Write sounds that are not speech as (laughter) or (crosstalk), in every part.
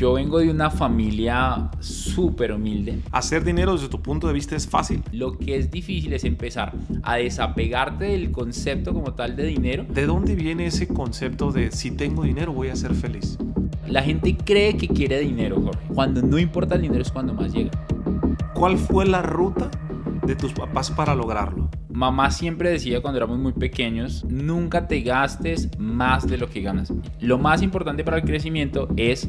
Yo vengo de una familia súper humilde. Hacer dinero desde tu punto de vista es fácil. Lo que es difícil es empezar a desapegarte del concepto como tal de dinero. ¿De dónde viene ese concepto de si tengo dinero voy a ser feliz? La gente cree que quiere dinero, Jorge. Cuando no importa el dinero es cuando más llega. ¿Cuál fue la ruta de tus papás para lograrlo? Mamá siempre decía cuando éramos muy pequeños, nunca te gastes más de lo que ganas. Lo más importante para el crecimiento es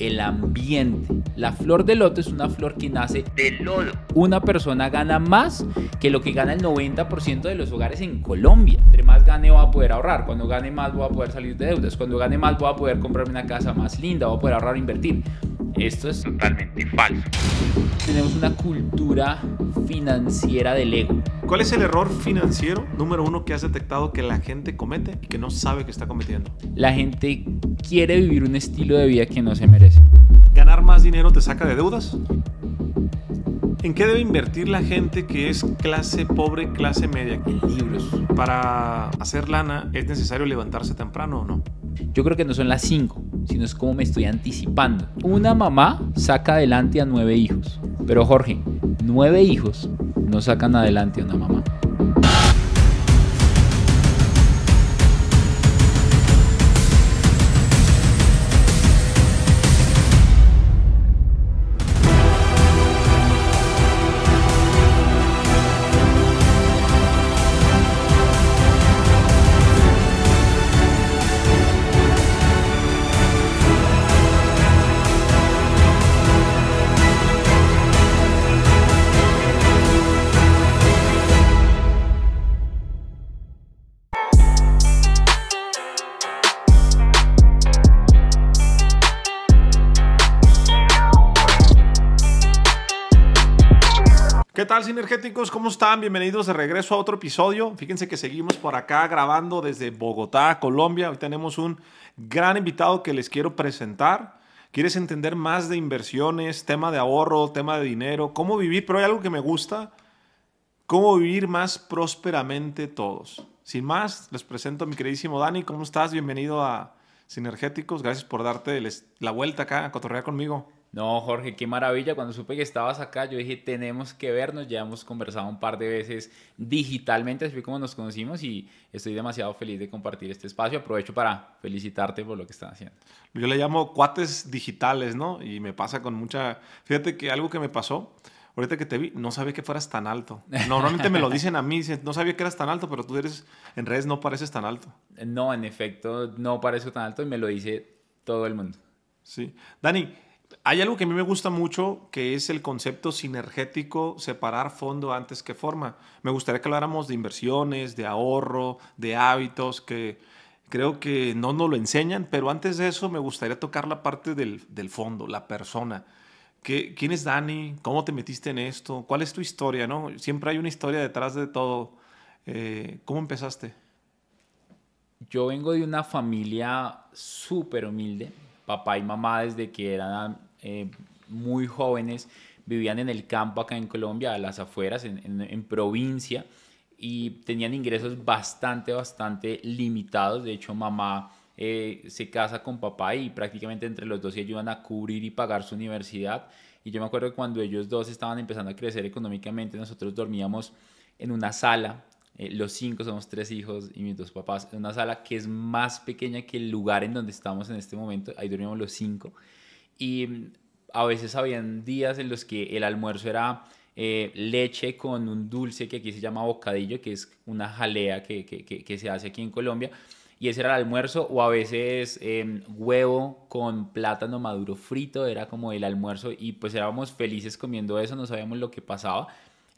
el ambiente. La flor de loto es una flor que nace del lodo. Una persona gana más que lo que gana el 90% de los hogares en Colombia. Entre más gane va a poder ahorrar, cuando gane más va a poder salir de deudas, cuando gane más va a poder comprarme una casa más linda, voy a poder ahorrar e invertir. Esto es totalmente falso. Tenemos una cultura financiera del ego. ¿Cuál es el error financiero número uno que has detectado que la gente comete y que no sabe que está cometiendo? La gente quiere vivir un estilo de vida que no se merece. ¿Ganar más dinero te saca de deudas? ¿En qué debe invertir la gente que es clase pobre, clase media? En libros. Para hacer lana, ¿es necesario levantarse temprano o no? Yo creo que no son las cinco sino es como me estoy anticipando. Una mamá saca adelante a nueve hijos, pero Jorge, nueve hijos no sacan adelante a una mamá. energéticos, ¿cómo están? Bienvenidos de regreso a otro episodio. Fíjense que seguimos por acá grabando desde Bogotá, Colombia. Hoy tenemos un gran invitado que les quiero presentar. ¿Quieres entender más de inversiones, tema de ahorro, tema de dinero, cómo vivir? Pero hay algo que me gusta, cómo vivir más prósperamente todos. Sin más, les presento a mi queridísimo Dani. ¿Cómo estás? Bienvenido a Sinergéticos. Gracias por darte la vuelta acá a Cotorrea conmigo. No, Jorge, qué maravilla. Cuando supe que estabas acá, yo dije, tenemos que vernos. Ya hemos conversado un par de veces digitalmente, así como nos conocimos y estoy demasiado feliz de compartir este espacio. Aprovecho para felicitarte por lo que estás haciendo. Yo le llamo cuates digitales, ¿no? Y me pasa con mucha... Fíjate que algo que me pasó, ahorita que te vi, no sabía que fueras tan alto. Normalmente me lo (laughs) dicen a mí, no sabía que eras tan alto, pero tú eres, en redes no pareces tan alto. No, en efecto, no parezco tan alto y me lo dice todo el mundo. Sí. Dani. Hay algo que a mí me gusta mucho, que es el concepto sinergético, separar fondo antes que forma. Me gustaría que habláramos de inversiones, de ahorro, de hábitos, que creo que no nos lo enseñan, pero antes de eso me gustaría tocar la parte del, fondo, la persona. ¿Quién es Dani? ¿Cómo te metiste en esto? ¿Cuál es tu historia? No? Siempre hay una historia detrás de todo. Eh, ¿Cómo empezaste? Yo vengo de una familia súper humilde papá y mamá desde que eran eh, muy jóvenes vivían en el campo acá en Colombia, a las afueras, en, provincia, y tenían ingresos bastante, bastante limitados. De hecho, mamá eh, se casa con papá y prácticamente entre los dos se ayudan a cubrir y pagar su universidad. Y yo me acuerdo que cuando ellos dos estaban empezando a crecer económicamente, nosotros dormíamos en una sala eh, los cinco somos tres hijos y mis dos papás. En una sala que es más pequeña que el lugar en donde estamos en este momento. Ahí dormíamos los cinco. Y mm, a veces habían días en los que el almuerzo era eh, leche con un dulce que aquí se llama bocadillo, que es una jalea que, que, que, se hace aquí en Colombia. Y ese era el almuerzo, o a veces em, huevo con plátano maduro frito, era como el almuerzo, y pues éramos felices comiendo eso, no sabíamos lo que pasaba.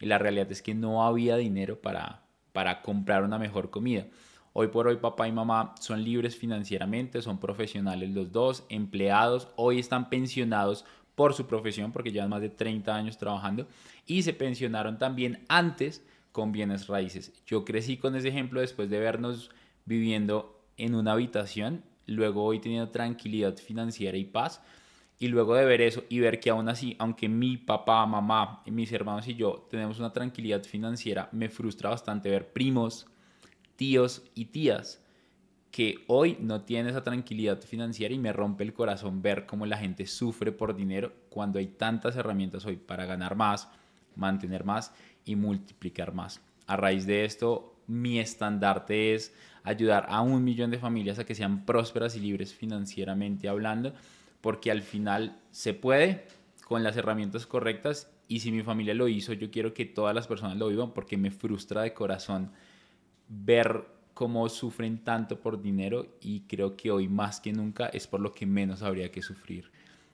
Y la realidad es que no había dinero para, para comprar una mejor comida. Hoy por hoy papá y mamá son libres financieramente, son profesionales los dos, empleados, hoy están pensionados por su profesión porque llevan más de 30 años trabajando y se pensionaron también antes con bienes raíces. Yo crecí con ese ejemplo después de vernos viviendo en una habitación, luego hoy teniendo tranquilidad financiera y paz y luego de ver eso y ver que aún así, aunque mi papá, mamá, mis hermanos y yo tenemos una tranquilidad financiera, me frustra bastante ver primos, tíos y tías que hoy no tienen esa tranquilidad financiera y me rompe el corazón ver cómo la gente sufre por dinero cuando hay tantas herramientas hoy para ganar más, mantener más y multiplicar más. A raíz de esto, mi estandarte es ayudar a un millón de familias a que sean prósperas y libres financieramente hablando porque al final se puede con las herramientas correctas y si mi familia lo hizo, yo quiero que todas las personas lo vivan porque me frustra de corazón ver cómo sufren tanto por dinero y creo que hoy más que nunca es por lo que menos habría que sufrir,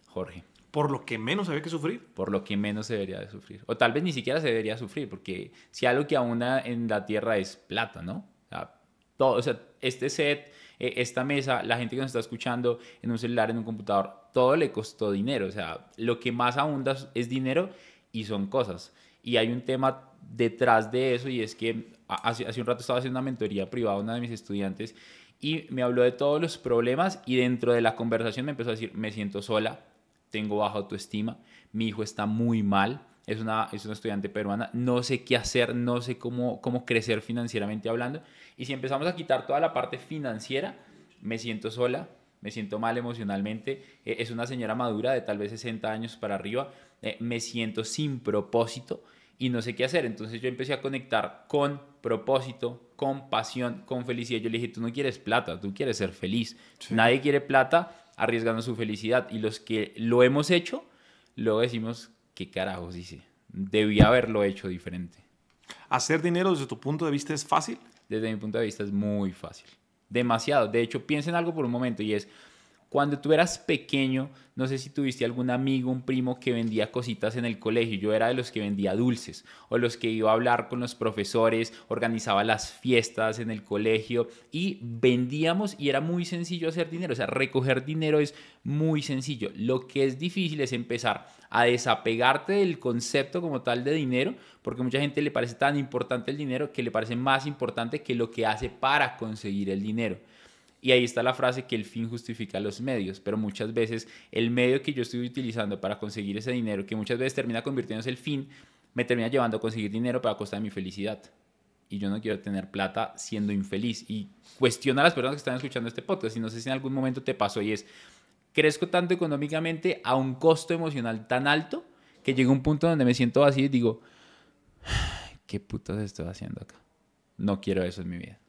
Jorge. ¿Por lo que menos habría que sufrir? Por lo que menos debería de sufrir. O tal vez ni siquiera se debería sufrir, porque si algo que aún en la tierra es plata, ¿no? O sea, todo, o sea este set eh, esta mesa, la gente que nos está escuchando en un celular, en un computador, todo le costó dinero. O sea, lo que más abunda es dinero y son cosas. Y hay un tema detrás de eso y es que hace, hace un rato estaba haciendo una mentoría privada a una de mis estudiantes y me habló de todos los problemas y dentro de la conversación me empezó a decir, me siento sola, tengo baja autoestima, mi hijo está muy mal, es una, es una estudiante peruana, no sé qué hacer, no sé cómo, cómo crecer financieramente hablando. Y si empezamos a quitar toda la parte financiera, me siento sola, me siento mal emocionalmente, eh, es una señora madura de tal vez 60 años para arriba, eh, me siento sin propósito y no sé qué hacer. Entonces yo empecé a conectar con propósito, con pasión, con felicidad. Yo le dije, tú no quieres plata, tú quieres ser feliz. Nadie quiere plata arriesgando su felicidad. Y los que lo hemos hecho, luego decimos, ¿qué carajos hice? Debía haberlo hecho diferente. ¿Hacer dinero desde tu punto de vista es fácil? Desde mi punto de vista es muy fácil. Demasiado. De hecho, piensen algo por un momento y es, cuando tú eras pequeño, no sé si tuviste algún amigo, un primo que vendía cositas en el colegio. Yo era de los que vendía dulces o los que iba a hablar con los profesores, organizaba las fiestas en el colegio y vendíamos y era muy sencillo hacer dinero. O sea, recoger dinero es muy sencillo. Lo que es difícil es empezar a desapegarte del concepto como tal de dinero, porque mucha gente le parece tan importante el dinero que le parece más importante que lo que hace para conseguir el dinero. Y ahí está la frase que el fin justifica los medios, pero muchas veces el medio que yo estoy utilizando para conseguir ese dinero, que muchas veces termina convirtiéndose en el fin, me termina llevando a conseguir dinero para costa de mi felicidad. Y yo no quiero tener plata siendo infeliz. Y cuestiona a las personas que están escuchando este podcast. Y no sé si en algún momento te pasó y es, crezco tanto económicamente a un costo emocional tan alto que llega un punto donde me siento así y digo, ¿qué puto estoy haciendo acá? No quiero eso en mi vida.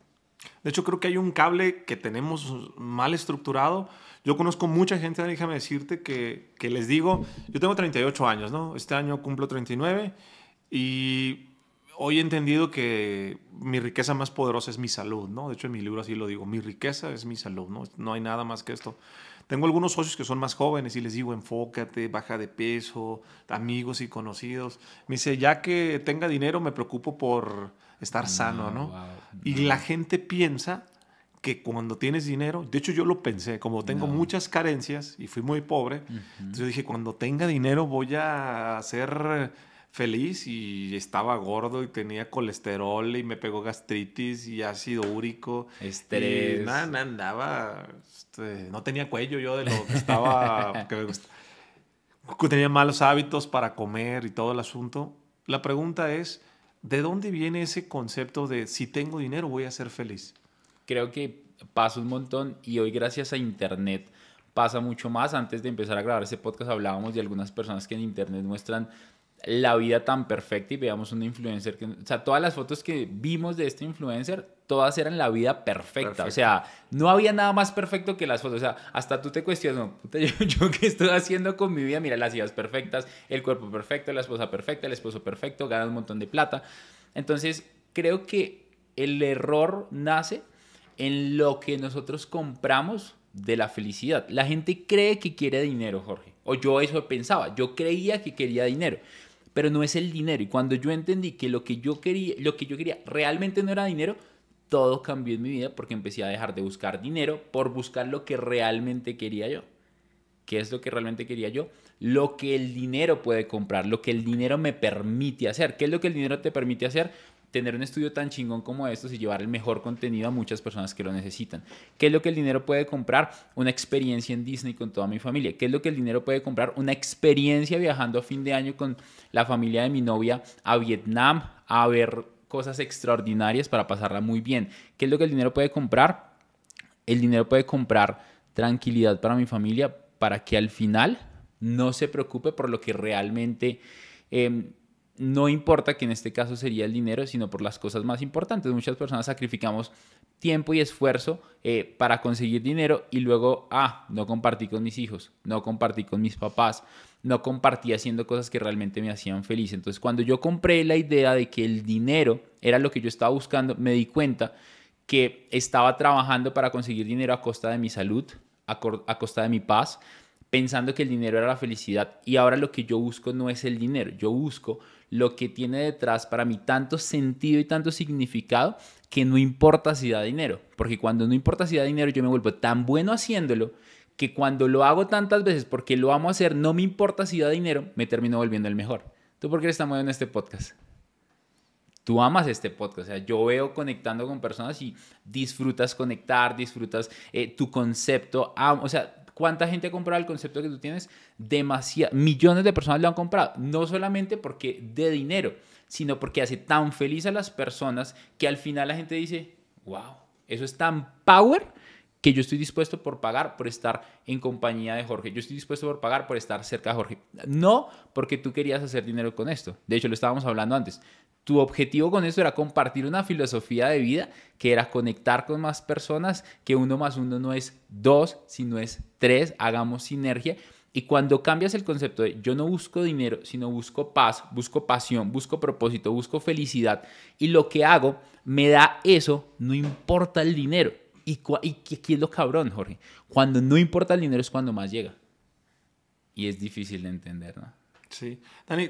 De hecho, creo que hay un cable que tenemos mal estructurado. Yo conozco mucha gente, déjame decirte, que, les digo, yo tengo 38 años, ¿no? Este año cumplo 39 y hoy he entendido que mi riqueza más poderosa es mi salud, ¿no? De hecho, en mi libro así lo digo, mi riqueza es mi salud, ¿no? No hay nada más que esto. Tengo algunos socios que son más jóvenes y les digo, enfócate, baja de peso, amigos y conocidos. Me dice, ya que tenga dinero, me preocupo por estar ah, sano, ¿no? y la gente piensa que cuando tienes dinero, de hecho yo lo pensé, como tengo muchas carencias y fui muy pobre, entonces yo dije, cuando tenga dinero voy a ser feliz y estaba gordo y tenía colesterol y me pegó gastritis y ácido úrico. Estrés. nada, andaba, este, no tenía cuello yo de lo que estaba, (laughs) que me Tenía malos hábitos para comer y todo el asunto. La pregunta es, ¿de dónde viene ese concepto de si tengo dinero voy a ser feliz? Creo que pasa un montón y hoy gracias a Internet pasa mucho más. Antes de empezar a grabar ese podcast hablábamos de algunas personas que en Internet muestran la vida tan perfecta y veamos un influencer que, o sea, todas las fotos que vimos de este influencer todas eran la vida perfecta. O sea, no había nada más perfecto que las fotos. O sea, hasta tú te cuestionas, (laughs) yo, qué estoy haciendo con mi vida. Mira, las ideas perfectas, el cuerpo perfecto, la esposa perfecta, el esposo perfecto, gana un montón de plata. Entonces, creo que el error nace en lo que nosotros compramos de la felicidad. La gente cree que quiere dinero, Jorge. O yo eso pensaba. Yo creía que quería dinero pero no es el dinero. Y cuando yo entendí que lo que yo quería, lo que yo quería realmente no era dinero, todo cambió en mi vida porque empecé a dejar de buscar dinero por buscar lo que realmente quería yo. ¿Qué es lo que realmente quería yo? Lo que el dinero puede comprar, lo que el dinero me permite hacer. ¿Qué es lo que el dinero te permite hacer? Tener un estudio tan chingón como estos y llevar el mejor contenido a muchas personas que lo necesitan. ¿Qué es lo que el dinero puede comprar? Una experiencia en Disney con toda mi familia. ¿Qué es lo que el dinero puede comprar? Una experiencia viajando a fin de año con la familia de mi novia a Vietnam, a ver cosas extraordinarias para pasarla muy bien. ¿Qué es lo que el dinero puede comprar? El dinero puede comprar tranquilidad para mi familia para que al final no se preocupe por lo que realmente em, no importa, que en este caso sería el dinero, sino por las cosas más importantes. Muchas personas sacrificamos tiempo y esfuerzo eh, para conseguir dinero y luego, ah, no compartí con mis hijos, no compartí con mis papás, no compartí haciendo cosas que realmente me hacían feliz. Entonces, cuando yo compré la idea de que el dinero era lo que yo estaba buscando, me di cuenta que estaba trabajando para conseguir dinero a costa de mi salud, a costa de mi paz, pensando que el dinero era la felicidad y ahora lo que yo busco no es el dinero, yo busco lo que tiene detrás para mí tanto sentido y tanto significado que no importa si da dinero, porque cuando no importa si da dinero yo me vuelvo tan bueno haciéndolo que cuando lo hago tantas veces porque lo amo hacer, no me importa si da dinero, me termino volviendo el mejor. ¿Tú por qué eres tan en este podcast? Tú amas este podcast, o sea, yo veo conectando con personas y disfrutas conectar, disfrutas eh, tu concepto, ah, o sea, ¿Cuánta gente ha comprado el concepto que tú tienes? Demasiado, millones de personas lo han comprado, no solamente porque de dinero, sino porque hace tan feliz a las personas que al final la gente dice, wow, eso es tan power que yo estoy dispuesto por pagar por estar en compañía de Jorge. Yo estoy dispuesto por pagar por estar cerca de Jorge. No porque tú querías hacer dinero con esto. De hecho, lo estábamos hablando antes. Tu objetivo con esto era compartir una filosofía de vida que era conectar con más personas, que uno más uno no es dos, sino es tres. Hagamos sinergia y cuando cambias el concepto de yo no busco dinero, sino busco paz, busco pasión, busco propósito, busco felicidad, y lo que hago me da eso, no importa el dinero. ¿Y, aquí es lo cabrón, Jorge? Cuando no importa el dinero es cuando más llega. Y es difícil de entender, ¿no? Sí. Dani,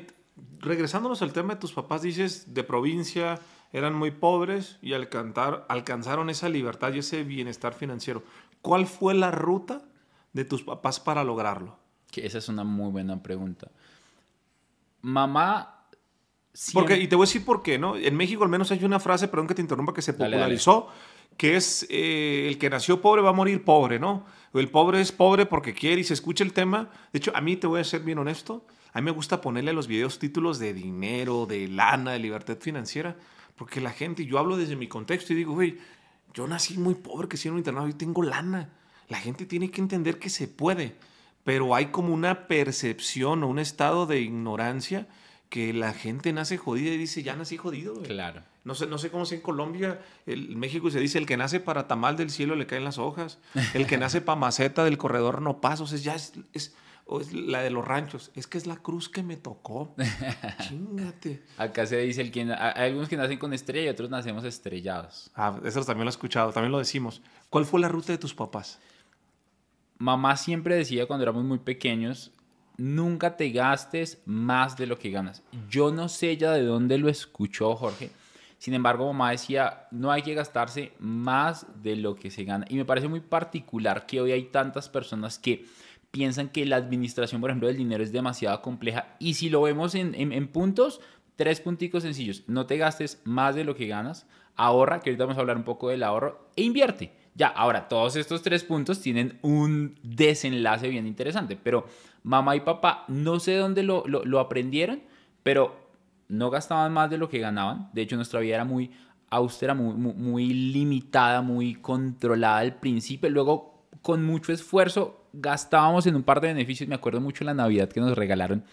regresándonos al tema de tus papás, dices de provincia, eran muy pobres y alcanzar, alcanzaron esa libertad y ese bienestar financiero. ¿Cuál fue la ruta de tus papás para lograrlo? esa es una muy buena pregunta. Mamá... Porque, y te voy a decir por qué, ¿no? En México al menos hay una frase, perdón que te interrumpa, que se popularizó. que es eh, el que nació pobre va a morir pobre, ¿no? El pobre es pobre porque quiere y se escucha el tema. De hecho, a mí te voy a ser bien honesto, a mí me gusta ponerle a los videos títulos de dinero, de lana, de libertad financiera, porque la gente, yo hablo desde mi contexto y digo, güey, yo nací muy pobre, que si en un internado, y tengo lana. La gente tiene que entender que se puede pero hay como una percepción o un estado de ignorancia que la gente nace jodida y dice, ya nací jodido. Claro. No sé, no sé cómo es en Colombia, el, en México se dice, el que nace para tamal del cielo le caen las hojas, el que nace para maceta del corredor no pasa, o sea, ya es, es, la de los ranchos, es que es la cruz que me tocó. (laughs) Chingate. Acá se dice, el hay algunos que nacen con estrella y otros nacemos estrellados. Ah, eso también lo he escuchado, también lo decimos. ¿Cuál fue la ruta de tus papás? mamá siempre decía cuando éramos muy pequeños, nunca te gastes más de lo que ganas. Yo no sé ya de dónde lo escuchó Jorge. Sin embargo, mamá decía, no hay que gastarse más de lo que se gana. Y me parece muy particular que hoy hay tantas personas que piensan que la administración, por ejemplo, del dinero es demasiado compleja. Y si lo vemos en, puntos, tres punticos sencillos. No te gastes más de lo que ganas. Ahorra, que ahorita vamos a hablar un poco del ahorro, e invierte. Ya, ahora, todos estos tres puntos tienen un desenlace bien interesante, pero mamá y papá, no sé dónde lo, aprendieron, pero no gastaban más de lo que ganaban. De hecho, nuestra vida era muy austera, muy, muy limitada, muy controlada al principio. Luego, con mucho esfuerzo, gastábamos en un par de beneficios. Me acuerdo mucho la Navidad que nos regalaron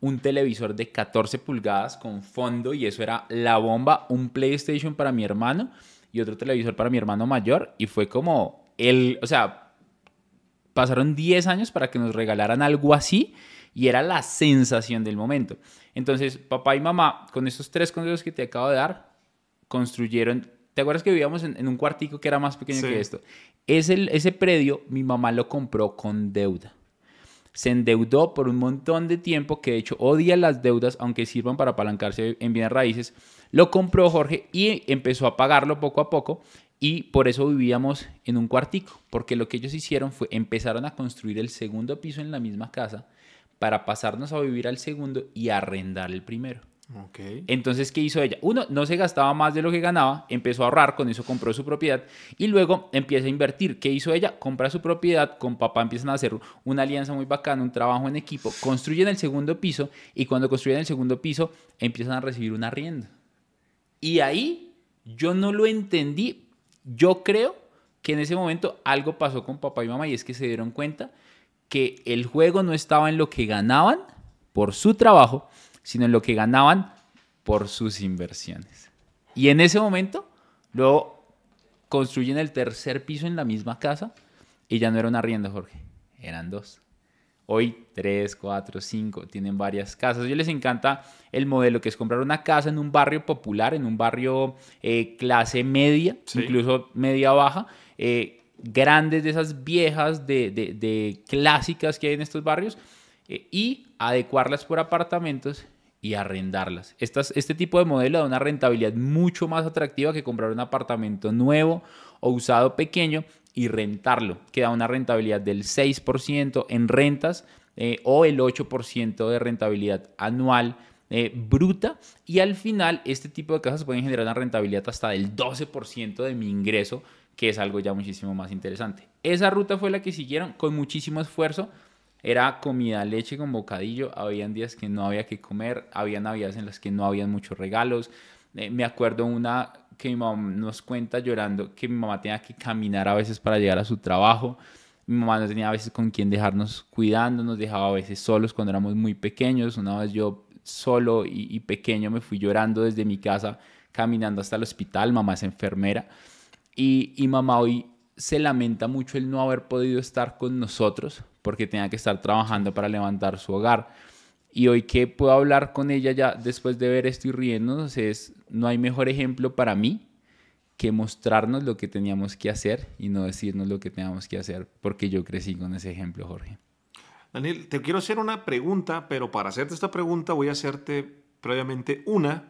un televisor de 14 pulgadas con fondo y eso era la bomba, un PlayStation para mi hermano y otro televisor para mi hermano mayor y fue como el, o sea, pasaron 10 años para que nos regalaran algo así y era la sensación del momento. Entonces, papá y mamá, con esos tres consejos que te acabo de dar, construyeron ¿Te acuerdas que vivíamos en, un cuartico que era más pequeño que esto? ese predio mi mamá lo compró con deuda se endeudó por un montón de tiempo, que de hecho odia las deudas, aunque sirvan para apalancarse en bienes raíces, lo compró Jorge y empezó a pagarlo poco a poco y por eso vivíamos en un cuartico, porque lo que ellos hicieron fue empezaron a construir el segundo piso en la misma casa para pasarnos a vivir al segundo y arrendar el primero. Entonces, ¿qué hizo ella? Uno, no se gastaba más de lo que ganaba, empezó a ahorrar, con eso compró su propiedad y luego empieza a invertir. ¿Qué hizo ella? Compra su propiedad, con papá empiezan a hacer una alianza muy bacana, un trabajo en equipo, construyen el segundo piso y cuando construyen el segundo piso empiezan a recibir una rienda. Y ahí yo no lo entendí, yo creo que en ese momento algo pasó con papá y mamá y es que se dieron cuenta que el juego no estaba en lo que ganaban por su trabajo, sino en lo que ganaban por sus inversiones. Y en ese momento, luego construyen el tercer piso en la misma casa y ya no era una arriendo, Jorge, eran dos. Hoy tres, cuatro, cinco, tienen varias casas. A ellos les encanta el modelo que es comprar una casa en un barrio popular, en un barrio eh, clase media, incluso media baja, eh, grandes de esas viejas, de, clásicas que hay en estos barrios, eh, y adecuarlas por apartamentos y arrendarlas. este tipo de modelo da una rentabilidad mucho más atractiva que comprar un apartamento nuevo o usado pequeño y rentarlo, que da una rentabilidad del 6% en rentas eh, o el 8% de rentabilidad anual eh, bruta y al final este tipo de casas pueden generar una rentabilidad hasta del 12% de mi ingreso, que es algo ya muchísimo más interesante. Esa ruta fue la que siguieron con muchísimo esfuerzo, era comida, leche con bocadillo, habían días que no había que comer, había navidades en las que no había muchos regalos. Eh, me acuerdo una que mi mamá nos cuenta llorando que mi mamá tenía que caminar a veces para llegar a su trabajo. Mi mamá no tenía a veces con quien dejarnos cuidando, nos dejaba a veces solos cuando éramos muy pequeños. Una vez yo solo y, pequeño me fui llorando desde mi casa caminando hasta el hospital, mamá es enfermera. Y, y mamá hoy se lamenta mucho el no haber podido estar con nosotros porque tenía que estar trabajando para levantar su hogar. Y hoy que puedo hablar con ella ya después de ver esto y riéndonos, es, no hay mejor ejemplo para mí que mostrarnos lo que teníamos que hacer y no decirnos lo que teníamos que hacer, porque yo crecí con ese ejemplo, Jorge. Daniel, te quiero hacer una pregunta, pero para hacerte esta pregunta voy a hacerte previamente una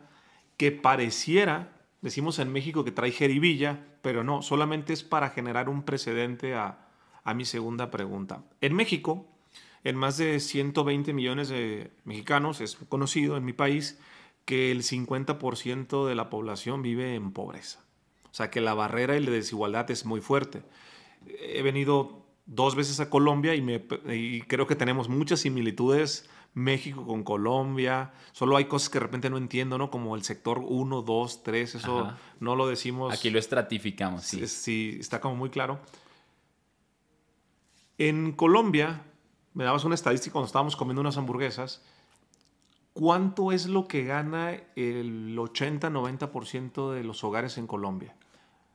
que pareciera, decimos en México que trae jeribilla, pero no, solamente es para generar un precedente a, a mi segunda pregunta. En México, en más de 120 millones de mexicanos, es conocido en mi país que el 50% de la población vive en pobreza. O sea que la barrera y la desigualdad es muy fuerte. He venido dos veces a Colombia y, creo que tenemos muchas similitudes México con Colombia. Solo hay cosas que de repente no entiendo, ¿no? Como el sector 1, 2, 3, eso no lo decimos. Aquí lo estratificamos, sí. Sí, está como muy claro. En Colombia, me dabas una estadística cuando estábamos comiendo unas hamburguesas, ¿cuánto es lo que gana el 80-90% de los hogares en Colombia?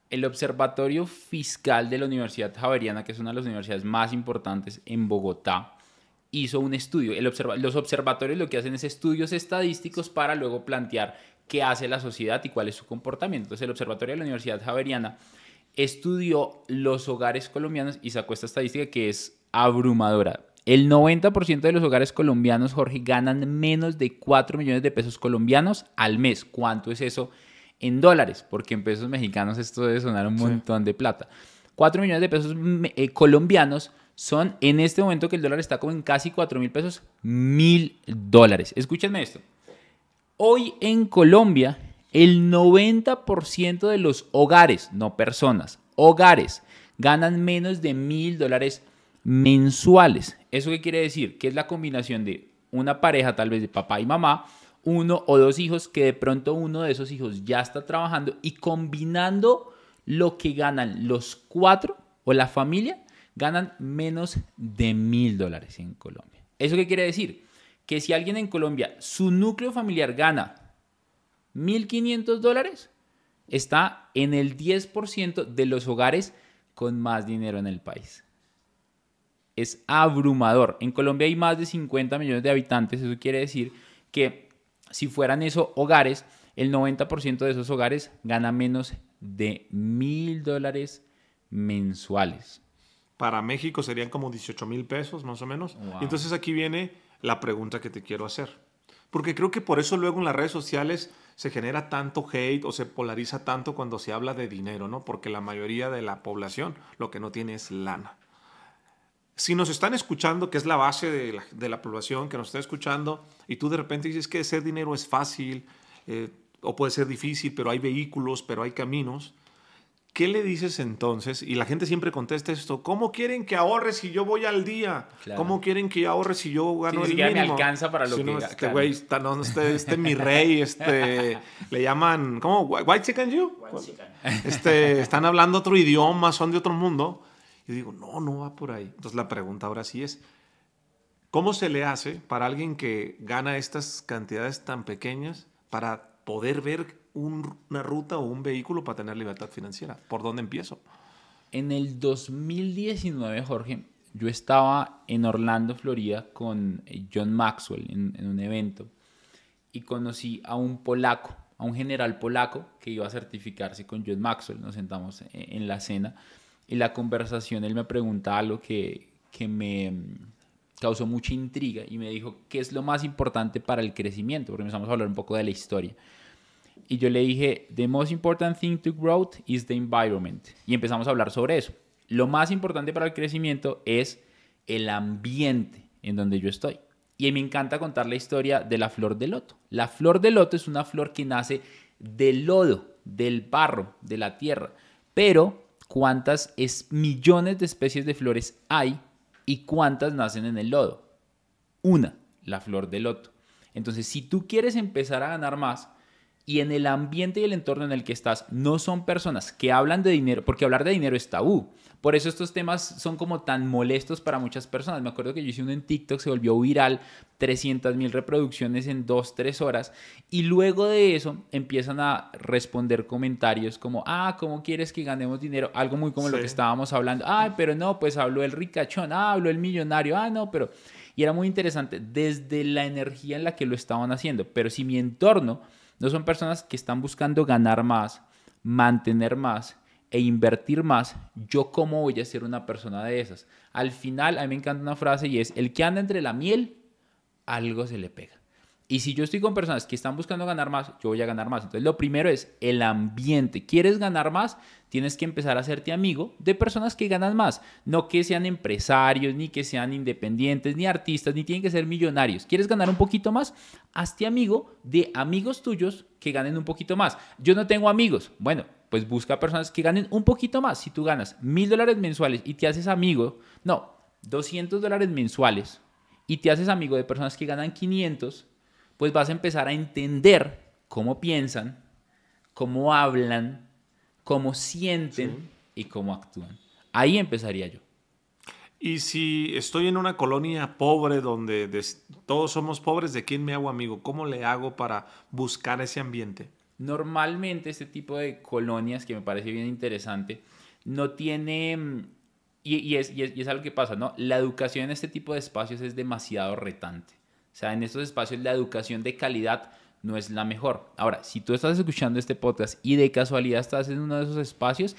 El Observatorio Fiscal de la Universidad Javeriana, que es una de las universidades más importantes en Bogotá, hizo un estudio. los observatorios lo que hacen es estudios estadísticos para luego plantear qué hace la sociedad y cuál es su comportamiento. Entonces el Observatorio de la Universidad Javeriana estudió los hogares colombianos y sacó esta estadística que es abrumadora. El 90% de los hogares colombianos, Jorge, ganan menos de 4 millones de pesos colombianos al mes. ¿Cuánto es eso en dólares? Porque en pesos mexicanos esto debe sonar un montón de plata. 4 millones de pesos mm, eh, colombianos son en este momento que el dólar está como en casi 4 mil pesos, mil dólares. Escúchenme esto. Hoy en Colombia el 90% de los hogares, no personas, hogares, ganan menos de mil dólares mensuales. ¿Eso qué quiere decir? Que es la combinación de una pareja, tal vez de papá y mamá, uno o dos hijos, que de pronto uno de esos hijos ya está trabajando y combinando lo que ganan los cuatro o la familia, ganan menos de mil dólares en Colombia. ¿Eso qué quiere decir? Que si alguien en Colombia, su núcleo familiar gana 1.500 dólares está en el 10% de los hogares con más dinero en el país. Es abrumador. En Colombia hay más de 50 millones de habitantes. Eso quiere decir que si fueran esos hogares, el 90% de esos hogares gana menos de mil dólares mensuales. Para México serían como 18 mil pesos más o menos. Entonces aquí viene la pregunta que te quiero hacer. Porque creo que por eso luego en las redes sociales se genera tanto hate o se polariza tanto cuando se habla de dinero, ¿no? Porque la mayoría de la población lo que no tiene es lana. Si nos están escuchando, que es la base de la, población que nos está escuchando, y tú de repente dices que ser dinero es fácil eh, o puede ser difícil, pero hay vehículos, pero hay caminos, ¿Qué le dices entonces? Y la gente siempre contesta esto, ¿cómo quieren que ahorre si yo voy al día? ¿Cómo quieren que ahorre si yo gano sí, el mínimo? me alcanza para lo que... Este no, este güey, este, mi rey, (laughs) este, le llaman, ¿cómo? ¿White chicken you? White pues, chicken. Este, están hablando otro idioma, son de otro mundo. Y digo, no, no va por ahí. Entonces la pregunta ahora sí es, ¿cómo se le hace para alguien que gana estas cantidades tan pequeñas para poder ver una ruta o un vehículo para tener libertad financiera? ¿Por dónde empiezo? En el 2019, Jorge, yo estaba en Orlando, Florida, con eh, John Maxwell en, un evento y conocí a un polaco, a un general polaco que iba a certificarse con John Maxwell. Nos sentamos eh, en, la cena y la conversación él me preguntaba algo que, que me mm, causó mucha intriga y me dijo, ¿qué es lo más importante para el crecimiento? Porque empezamos a hablar un poco de la historia y yo le dije, The most important thing to growth is the environment. Y empezamos a hablar sobre eso. Lo más importante para el crecimiento es el ambiente en donde yo estoy. Y me encanta contar la historia de la flor de loto. La flor de loto es una flor que nace del lodo, del barro, de la tierra. Pero, ¿cuántas es millones de especies de flores hay y cuántas nacen en el lodo? Una, la flor de loto. Entonces, si tú quieres empezar a ganar más, y en el ambiente y el entorno en el que estás no son personas que hablan de dinero, porque hablar de dinero es tabú. Por eso estos temas son como tan molestos para muchas personas. Me acuerdo que yo hice uno en TikTok, se volvió viral, 300 mil reproducciones en 2, 3 horas. Y luego de eso empiezan a responder comentarios como, ah, ¿cómo quieres que ganemos dinero? Algo muy como lo que estábamos hablando. Ah, pero no, pues habló el ricachón, ah, habló el millonario, ah, no, pero... Y era muy interesante desde la energía en la que lo estaban haciendo. Pero si mi entorno no son personas que están buscando ganar más, mantener más e invertir más. Yo cómo voy a ser una persona de esas. Al final, a mí me encanta una frase y es, el que anda entre la miel, algo se le pega. Y si yo estoy con personas que están buscando ganar más, yo voy a ganar más. Entonces, lo primero es el ambiente. ¿Quieres ganar más? Tienes que empezar a hacerte amigo de personas que ganan más. No que sean empresarios, ni que sean independientes, ni artistas, ni tienen que ser millonarios. ¿Quieres ganar un poquito más? Hazte amigo de amigos tuyos que ganen un poquito más. Yo no tengo amigos. Bueno, pues busca personas que ganen un poquito más. Si tú ganas mil dólares mensuales y te haces amigo, no, 200 dólares mensuales y te haces amigo de personas que ganan 500 pues vas a empezar a entender cómo piensan, cómo hablan, cómo sienten y cómo actúan. Ahí empezaría yo. Y si estoy en una colonia pobre donde todos somos pobres, ¿de quién me hago amigo? ¿Cómo le hago para buscar ese ambiente? Normalmente este tipo de colonias, que me parece bien interesante, no tiene... Mm, y es algo que pasa, ¿no? La educación en este tipo de espacios es demasiado retante. O sea, en estos espacios la educación de calidad no es la mejor. Ahora, si tú estás escuchando este podcast y de casualidad estás en uno de esos espacios,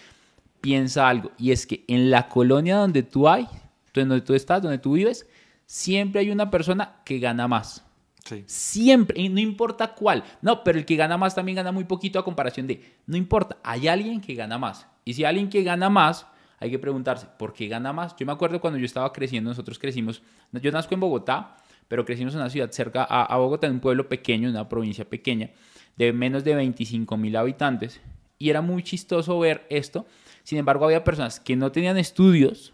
piensa algo. Y es que en la colonia donde tú hay, donde tú estás, donde tú vives, siempre hay una persona que gana más. Sí. Siempre, y no importa cuál. No, pero el que gana más también gana muy poquito a comparación de, no importa, hay alguien que gana más. Y si hay alguien que gana más, hay que preguntarse, ¿por qué gana más? Yo me acuerdo cuando yo estaba creciendo, nosotros crecimos, yo nazco en Bogotá, pero crecimos en una ciudad cerca a, Bogotá, en un pueblo pequeño, en una provincia pequeña, de menos de 25 mil habitantes. Y era muy chistoso ver esto. Sin embargo, había personas que no tenían estudios,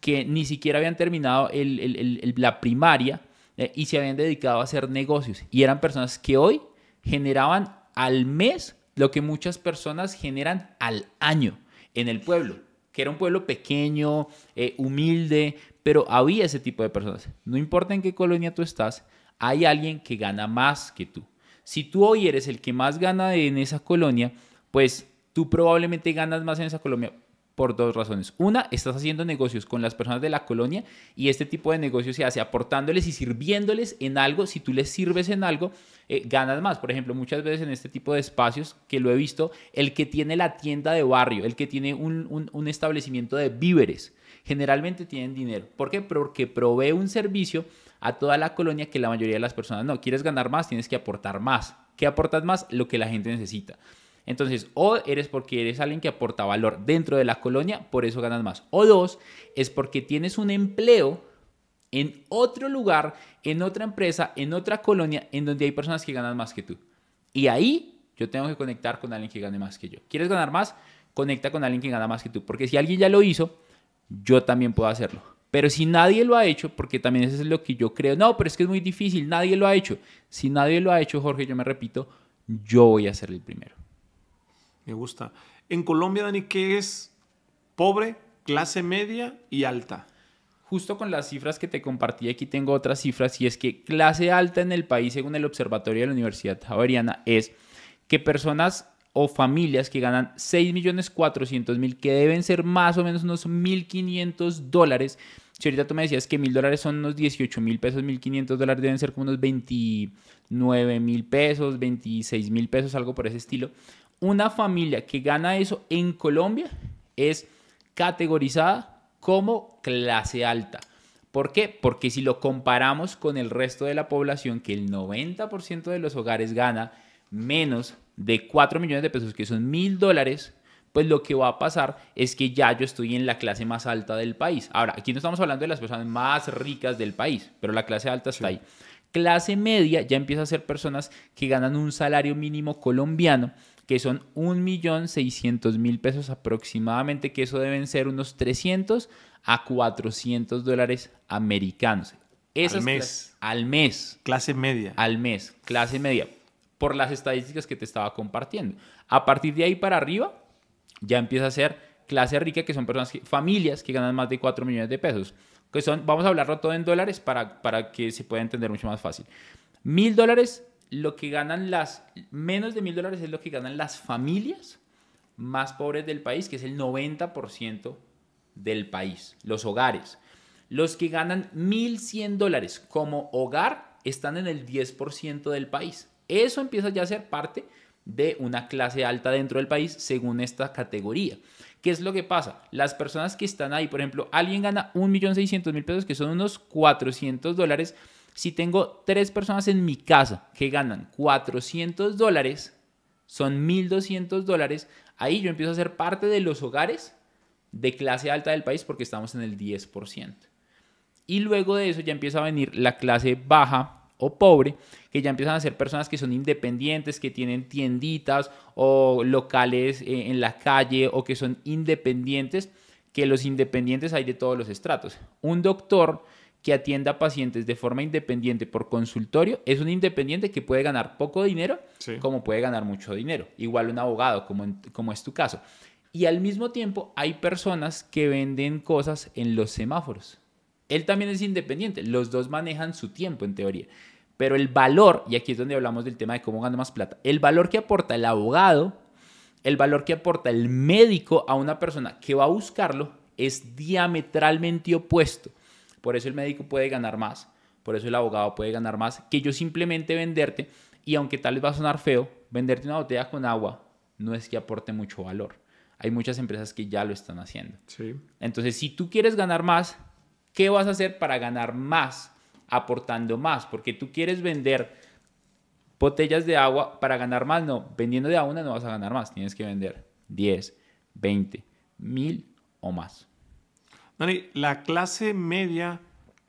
que ni siquiera habían terminado la primaria eh, y se habían dedicado a hacer negocios. Y eran personas que hoy generaban al mes lo que muchas personas generan al año en el pueblo, que era un pueblo pequeño, eh, humilde, pero había ese tipo de personas. No importa en qué colonia tú estás, hay alguien que gana más que tú. Si tú hoy eres el que más gana en esa colonia, pues tú probablemente ganas más en esa colonia por dos razones. Una, estás haciendo negocios con las personas de la colonia y este tipo de negocios se hace aportándoles y sirviéndoles en algo. Si tú les sirves en algo, eh, ganas más. Por ejemplo, muchas veces en este tipo de espacios que lo he visto, el que tiene la tienda de barrio, el que tiene un establecimiento de víveres, generalmente tienen dinero. ¿Por qué? Porque provee un servicio a toda la colonia que la mayoría de las personas no. Quieres ganar más, tienes que aportar más. ¿Qué aportas más? Lo que la gente necesita. Entonces, o eres porque eres alguien que aporta valor dentro de la colonia, por eso ganas más. O dos, es porque tienes un empleo en otro lugar, en otra empresa, en otra colonia, en donde hay personas que ganan más que tú. Y ahí yo tengo que conectar con alguien que gane más que yo. ¿Quieres ganar más? Conecta con alguien que gana más que tú. Porque si alguien ya lo hizo, yo también puedo hacerlo. Pero si nadie lo ha hecho, porque también eso es lo que yo creo, no, pero es que es muy difícil, nadie lo ha hecho. Si nadie lo ha hecho, Jorge, yo me repito, yo voy a ser el primero. Me gusta. En Colombia, Dani, ¿qué es pobre, clase media y alta? Justo con las cifras que te compartí, aquí tengo otras cifras, y es que clase alta en el país, según el Observatorio de la Universidad Javeriana, es que personas o familias que ganan 6.400.000, que deben ser más o menos unos 1.500 dólares. Si ahorita tú me decías que 1.000 dólares son unos 18.000 pesos, 1.500 dólares deben ser como unos 29.000 pesos, 26.000 pesos, algo por ese estilo. Una familia que gana eso en Colombia es categorizada como clase alta. ¿Por qué? Porque si lo comparamos con el resto de la población, que el 90% de los hogares gana menos de 4 millones de pesos, que son mil dólares, pues lo que va a pasar es que ya yo estoy en la clase más alta del país. Ahora, aquí no estamos hablando de las personas más ricas del país, pero la clase alta está ahí. Clase media ya empieza a ser personas que ganan un salario mínimo colombiano, que son 1.600.000 pesos aproximadamente, que eso deben ser unos 300 a 400 dólares americanos. al mes. al mes. Clase media. Al mes, clase media por las estadísticas que te estaba compartiendo. A partir de ahí para arriba, ya empieza a ser clase rica, que son personas, familias que ganan más de 4 millones de pesos. Que son, vamos a hablarlo todo en dólares para, para que se pueda entender mucho más fácil. Mil dólares, lo que ganan las, menos de mil dólares es lo que ganan las familias más pobres del país, que es el 90% del país, los hogares. Los que ganan 1.100 dólares como hogar están en el 10% del país. Eso empieza ya a ser parte de una clase alta dentro del país según esta categoría. ¿Qué es lo que pasa? Las personas que están ahí, por ejemplo, alguien gana 1.600.000 pesos, que son unos 400 dólares. Si tengo tres personas en mi casa que ganan 400 dólares, son 1.200 dólares, ahí yo empiezo a ser parte de los hogares de clase alta del país porque estamos en el 10%. Y luego de eso ya empieza a venir la clase baja o pobre, que ya empiezan a ser personas que son independientes, que tienen tienditas o locales eh, en la calle o que son independientes, que los independientes hay de todos los estratos. Un doctor que atienda pacientes de forma independiente por consultorio es un independiente que puede ganar poco dinero como puede ganar mucho dinero. Igual un abogado, como, como es tu caso. Y al mismo tiempo hay personas que venden cosas en los semáforos. Él también es independiente, los dos manejan su tiempo en teoría. Pero el valor, y aquí es donde hablamos del tema de cómo gana más plata, el valor que aporta el abogado, el valor que aporta el médico a una persona que va a buscarlo es diametralmente opuesto. Por eso el médico puede ganar más, por eso el abogado puede ganar más que yo simplemente venderte, y aunque tal vez va a sonar feo, venderte una botella con agua no es que aporte mucho valor. Hay muchas empresas que ya lo están haciendo. Entonces, si tú quieres ganar más, ¿Qué vas a hacer para ganar más, aportando más? Porque tú quieres vender botellas de agua para ganar más. No, vendiendo de a una no vas a ganar más. Tienes que vender 10, 20, 1000 o más. Dani, ¿la clase media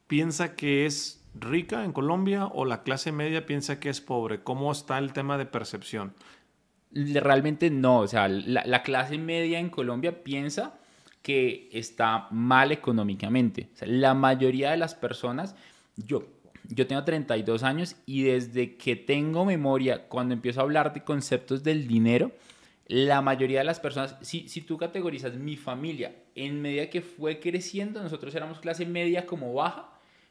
piensa que es rica en Colombia o la clase media piensa que es pobre? ¿Cómo está el tema de percepción? Realmente no, o sea, la clase media en Colombia piensa que está mal económicamente. la mayoría de las personas, yo, yo tengo 32 años y desde que tengo memoria, cuando empiezo a hablar de conceptos del dinero, la mayoría de las personas, si, tú categorizas mi familia, en medida que fue creciendo, nosotros éramos clase media como baja,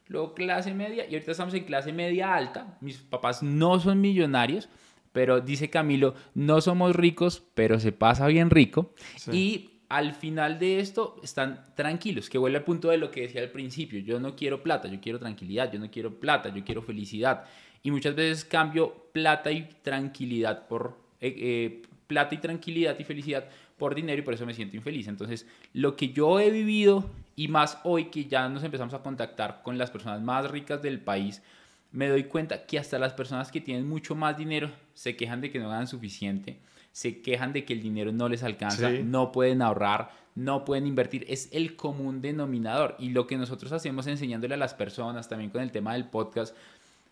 luego clase media y ahorita estamos en clase media alta. Mis papás no son millonarios, pero dice Camilo, no somos ricos, pero se pasa bien rico. Y al final de esto están tranquilos, que vuelve al punto de lo que decía al principio, yo no quiero plata, yo quiero tranquilidad, yo no quiero plata, yo quiero felicidad. Y muchas veces cambio plata y tranquilidad por... Eh, eh, plata y tranquilidad y felicidad por dinero y por eso me siento infeliz. Entonces, lo que yo he vivido y más hoy que ya nos empezamos a contactar con las personas más ricas del país, me doy cuenta que hasta las personas que tienen mucho más dinero se quejan de que no ganan suficiente se quejan de que el dinero no les alcanza, no pueden ahorrar, no pueden invertir. Es el común denominador. Y lo que nosotros hacemos enseñándole a las personas, también con el tema del podcast,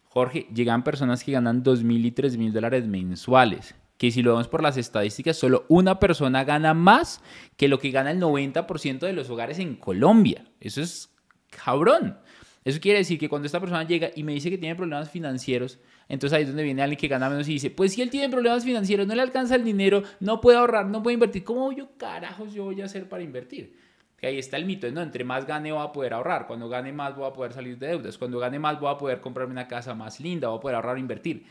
Jorge, llegan personas que ganan 2.000 y 3.000 dólares mensuales. Que si lo vemos por las estadísticas, solo una persona gana más que lo que gana el 90% de los hogares en Colombia. Eso es cabrón. Eso quiere decir que cuando esta persona llega y me dice que tiene problemas financieros, entonces ahí es donde viene alguien que gana menos y dice, pues si él tiene problemas financieros, no le alcanza el dinero, no puede ahorrar, no puede invertir, ¿cómo yo carajos yo voy a hacer para invertir? Que ahí está el mito, ¿no? Entre más gane voy a poder ahorrar, cuando gane más voy a poder salir de deudas, cuando gane más voy a poder comprarme una casa más linda, voy a poder ahorrar e invertir.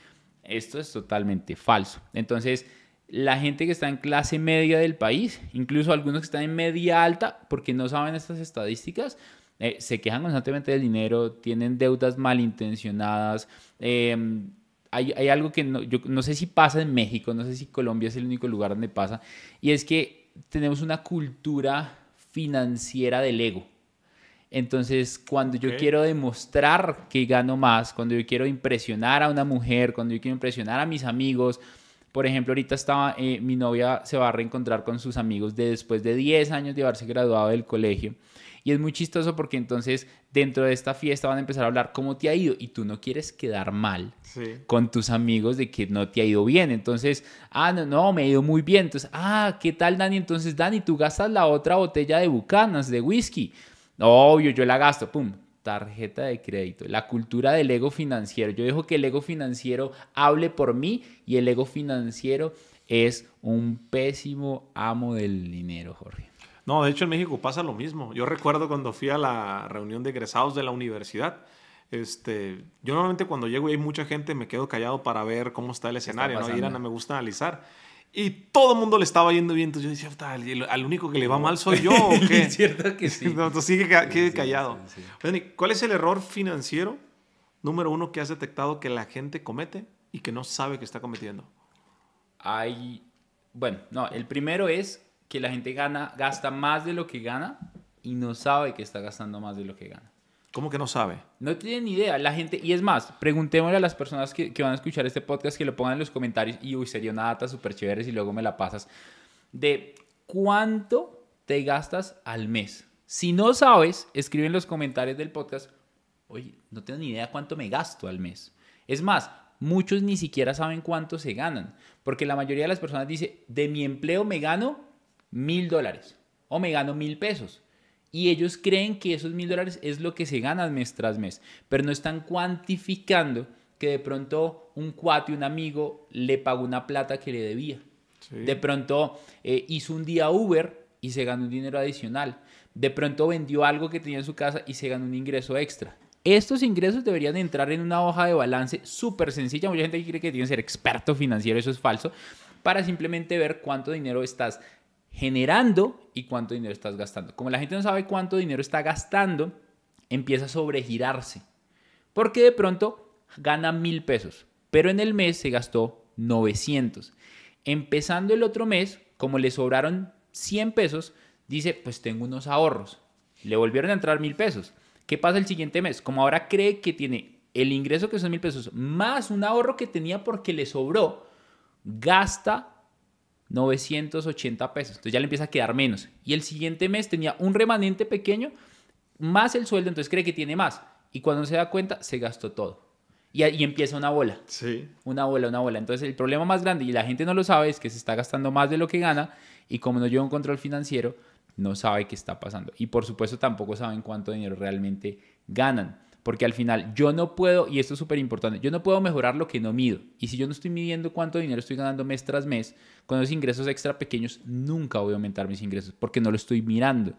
Esto es totalmente falso. Entonces, la gente que está en clase media del país, incluso algunos que están en media alta, porque no saben estas estadísticas, eh, se quejan constantemente del dinero, tienen deudas malintencionadas. Em, hay, hay, algo que no, yo no sé si pasa en México, no sé si Colombia es el único lugar donde pasa, y es que tenemos una cultura financiera del ego. Entonces, cuando yo quiero demostrar que gano más, cuando yo quiero impresionar a una mujer, cuando yo quiero impresionar a mis amigos, por ejemplo, ahorita estaba, eh, mi novia se va a reencontrar con sus amigos de después de 10 años de haberse graduado del colegio y es muy chistoso porque entonces dentro de esta fiesta van a empezar a hablar cómo te ha ido y tú no quieres quedar mal con tus amigos de que no te ha ido bien. Entonces, ah, no, no, me ha ido muy bien. Entonces, ah, ¿qué tal Dani? Entonces, Dani, tú gastas la otra botella de bucanas, de whisky. Obvio, yo la gasto, pum, tarjeta de crédito, la cultura del ego financiero. Yo dejo que el ego financiero hable por mí y el ego financiero es un pésimo amo del dinero, Jorge. No, de hecho en México pasa lo mismo. Yo recuerdo cuando fui a la reunión de egresados de la universidad. Este, yo normalmente cuando llego y hay mucha gente me quedo callado para ver cómo está el escenario, ¿no? me gusta analizar. Y todo el mundo le estaba yendo bien. Entonces yo decía, ¿al, único que le va mal soy yo o (laughs) qué? es cierto que sí. (laughs) Entonces sigue, callado. ¿Cuál es el error financiero número uno que has detectado que la gente comete y que no sabe que está cometiendo? Hay, bueno, no, el primero es que la gente gana, gasta más de lo que gana y no sabe que está gastando más de lo que gana. ¿Cómo que no sabe? No tienen ni idea. La gente, y es más, preguntémosle a las personas que, van a escuchar este podcast que lo pongan en los comentarios. Y uy, sería una data súper chévere si luego me la pasas. De cuánto te gastas al mes. Si no sabes, escribe en los comentarios del podcast. Oye, no tengo ni idea cuánto me gasto al mes. Es más, muchos ni siquiera saben cuánto se ganan. Porque la mayoría de las personas dice, de mi empleo me gano mil dólares o me gano mil pesos. Y ellos creen que esos mil dólares es lo que se gana mes tras mes, pero no están cuantificando que de pronto un cuate, un amigo, le pagó una plata que le debía. De pronto eh, hizo un día Uber y se ganó un dinero adicional. De pronto vendió algo que tenía en su casa y se ganó un ingreso extra. Estos ingresos deberían entrar en una hoja de balance súper sencilla. Mucha gente cree que tiene que ser experto financiero, eso es falso, para simplemente ver cuánto dinero estás generando y cuánto dinero estás gastando. Como la gente no sabe cuánto dinero está gastando, empieza a sobregirarse. Porque de pronto gana mil pesos, pero en el mes se gastó 900. Empezando el otro mes, como le sobraron 100 pesos, dice, pues tengo unos ahorros. Le volvieron a entrar mil pesos. ¿Qué pasa el siguiente mes? Como ahora cree que tiene el ingreso que son mil pesos más un ahorro que tenía porque le sobró, gasta 980 pesos. Entonces ya le empieza a quedar menos. Y el siguiente mes tenía un remanente pequeño más el sueldo, entonces cree que tiene más. Y cuando se da cuenta, se gastó todo. Y, ahí empieza una bola. Sí. Una bola, una bola. Entonces el problema más grande, y la gente no lo sabe, es que se está gastando más de lo que gana y como no lleva un control financiero, no sabe qué está pasando. Y por supuesto tampoco saben cuánto dinero realmente ganan porque al final yo no puedo, y esto es súper importante, yo no puedo mejorar lo que no mido. Y si yo no estoy midiendo cuánto dinero estoy ganando mes tras mes, con esos ingresos extra pequeños, nunca voy a aumentar mis ingresos, porque no lo estoy mirando.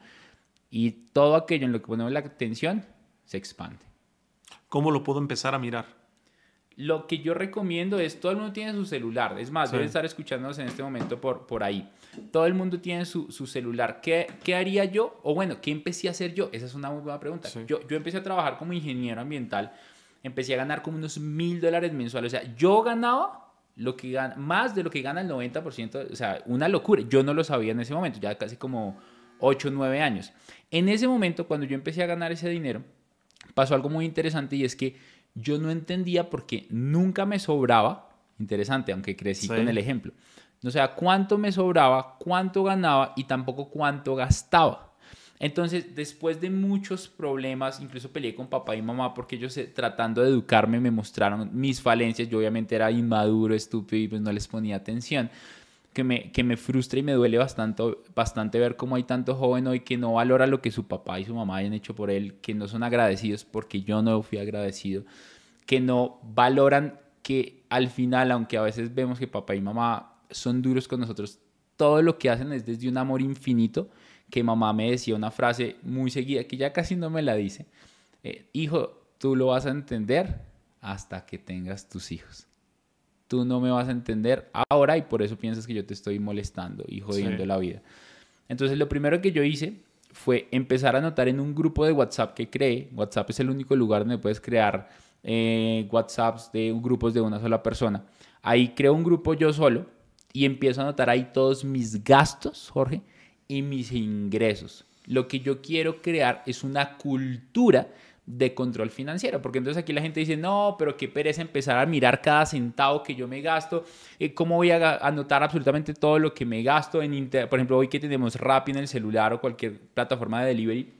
Y todo aquello en lo que ponemos la atención se expande. ¿Cómo lo puedo empezar a mirar? Lo que yo recomiendo es, todo el mundo tiene su celular. Es más, deben estar escuchándonos en este momento por, por ahí. Todo el mundo tiene su, celular. ¿Qué, ¿Qué, haría yo? O bueno, ¿qué empecé a hacer yo? Esa es una muy buena pregunta. Yo, yo empecé a trabajar como ingeniero ambiental. Empecé a ganar como unos mil dólares mensuales. O sea, yo ganaba lo que gana, más de lo que gana el 90%. O sea, una locura. Yo no lo sabía en ese momento, ya casi como 8 o 9 años. En ese momento, cuando yo empecé a ganar ese dinero, pasó algo muy interesante y es que yo no entendía por qué nunca me sobraba. Interesante, aunque crecí con el ejemplo no sea, cuánto me sobraba, cuánto ganaba y tampoco cuánto gastaba. Entonces, después de muchos problemas, incluso peleé con papá y mamá porque ellos eh, tratando de educarme me mostraron mis falencias. Yo obviamente era inmaduro, estúpido y pues no les ponía atención. Que me, que me frustra y me duele bastante, bastante ver cómo hay tanto joven hoy que no valora lo que su papá y su mamá hayan hecho por él, que no son agradecidos porque yo no fui agradecido, que no valoran que al final, aunque a veces vemos que papá y mamá son duros con nosotros. Todo lo que hacen es desde un amor infinito, que mamá me decía una frase muy seguida, que ya casi no me la dice. Eh, hijo, tú lo vas a entender hasta que tengas tus hijos. Tú no me vas a entender ahora y por eso piensas que yo te estoy molestando y jodiendo la vida. Entonces lo primero que yo hice fue empezar a notar en un grupo de WhatsApp que creé. WhatsApp es el único lugar donde puedes crear WhatsApp eh, WhatsApps de grupos de una sola persona. Ahí creo un grupo yo solo y empiezo a anotar ahí todos mis gastos, Jorge, y mis ingresos. Lo que yo quiero crear es una cultura de control financiero, porque entonces aquí la gente dice, no, pero qué pereza empezar a mirar cada centavo que yo me gasto, eh, cómo voy a anotar absolutamente todo lo que me gasto en por ejemplo, hoy que tenemos Rappi en el celular o cualquier plataforma de delivery,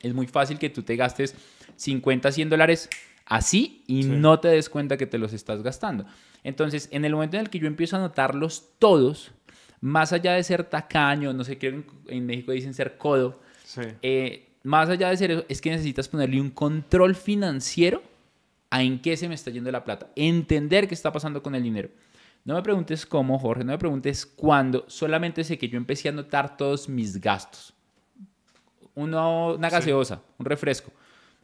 es muy fácil que tú te gastes 50, 100 dólares así y no te des cuenta que te los estás gastando. Entonces, en el momento en el que yo empiezo a anotarlos todos, más allá de ser tacaño, no sé qué en México dicen ser codo, eh, más allá de ser eso, es que necesitas ponerle un control financiero a en qué se me está yendo la plata, entender qué está pasando con el dinero. No me preguntes cómo, Jorge, no me preguntes cuándo, solamente sé que yo empecé a notar todos mis gastos. una gaseosa, un refresco,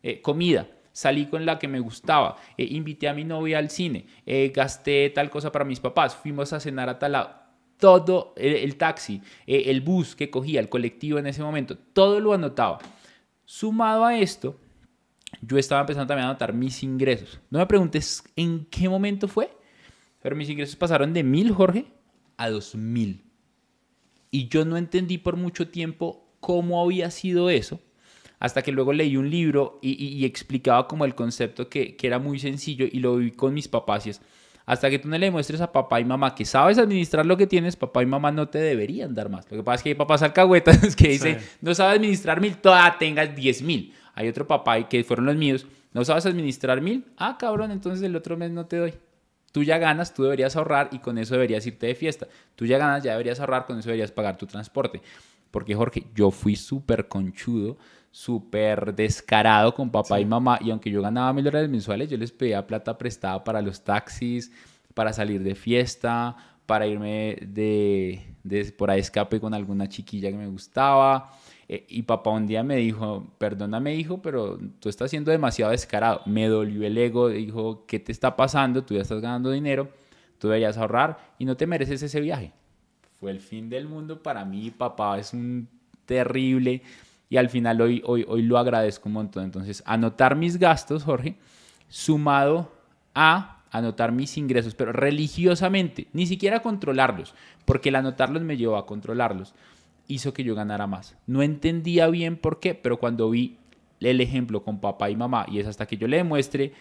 eh, comida, salí con la que me gustaba, eh, invité a mi novia al cine, eh, gasté tal cosa para mis papás, fuimos a cenar a tal lado. Todo el, taxi, eh, el bus que cogía, el colectivo en ese momento, todo lo anotaba. Sumado a esto, yo estaba empezando también a anotar mis ingresos. No me preguntes en qué momento fue, pero mis ingresos pasaron de mil, Jorge, a dos mil. Y yo no entendí por mucho tiempo cómo había sido eso, hasta que luego leí un libro y, explicaba como el concepto que, era muy sencillo y lo viví con mis papás y hasta que tú no le muestres a papá y mamá que sabes administrar lo que tienes, papá y mamá no te deberían dar más. Lo que pasa es que hay papás alcahuetas (laughs) que dicen, no sabes administrar mil, toda tengas diez mil. Hay otro papá y que fueron los míos, no sabes administrar mil, ah cabrón, entonces el otro mes no te doy tú ya ganas, tú deberías ahorrar y con eso deberías irte de fiesta. Tú ya ganas, ya deberías ahorrar, con eso deberías pagar tu transporte. Porque Jorge, yo fui súper conchudo, súper descarado con papá y mamá. Y aunque yo ganaba mil dólares mensuales, yo les pedía plata prestada para los taxis, para salir de fiesta, para irme de, de por ahí escape con alguna chiquilla que me gustaba. Eh, y papá un día me dijo, perdóname hijo, pero tú estás siendo demasiado descarado. Me dolió el ego, dijo, ¿qué te está pasando? Tú ya estás ganando dinero, tú deberías ahorrar y no te mereces ese viaje. Fue el fin del mundo para mí, papá es un terrible y al final hoy, hoy, hoy lo agradezco un montón. Entonces, anotar mis gastos, Jorge, sumado a anotar mis ingresos, pero religiosamente, ni siquiera controlarlos, porque el anotarlos me llevó a controlarlos, hizo que yo ganara más. No entendía bien por qué, pero cuando vi el ejemplo con papá y mamá, y es hasta que yo le demuestre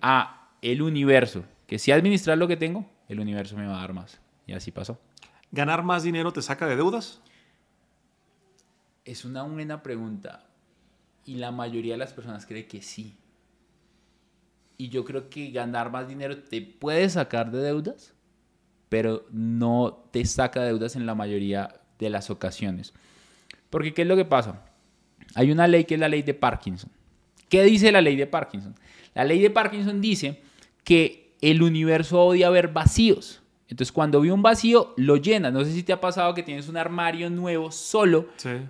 a el universo que si administrar lo que tengo, el universo me va a dar más. Y así pasó. ¿Ganar más dinero te saca de deudas? Es una buena pregunta. Y la mayoría de las personas cree que sí. Y yo creo que ganar más dinero te puede sacar de deudas, pero no te saca de deudas en la mayoría de las ocasiones. Porque ¿qué es lo que pasa? Hay una ley que es la ley de Parkinson. ¿Qué dice la ley de Parkinson? La ley de Parkinson dice que el universo odia ver vacíos. Entonces cuando vi un vacío, lo llena. No sé si te ha pasado que tienes un armario nuevo solo,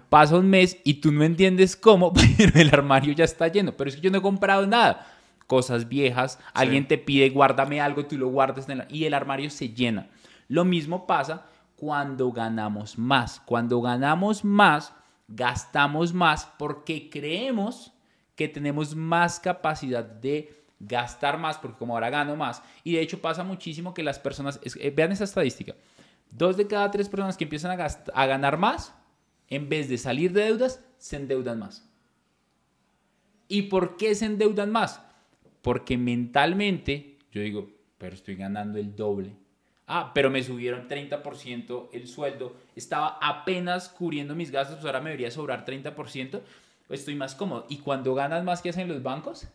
pasa un mes y tú no entiendes cómo, (laughs) pero el armario ya está lleno. Pero es que yo no he comprado nada. Cosas viejas, alguien te pide, guárdame algo, tú lo guardas y el armario se llena. Lo mismo pasa cuando ganamos más. Cuando ganamos más, gastamos más porque creemos que tenemos más capacidad de gastar más porque como ahora gano más. Y de hecho pasa muchísimo que las personas, eh, vean esa estadística, dos de cada tres personas que empiezan a, ganar más, en vez de salir de deudas, se endeudan más. ¿Y por qué se endeudan más? Porque mentalmente yo digo, pero estoy ganando el doble. Ah, pero me subieron 30% el sueldo. Estaba apenas cubriendo mis gastos, pues ahora me debería sobrar 30%. Estoy más cómodo. ¿Y cuando ganas más que hacen los bancos?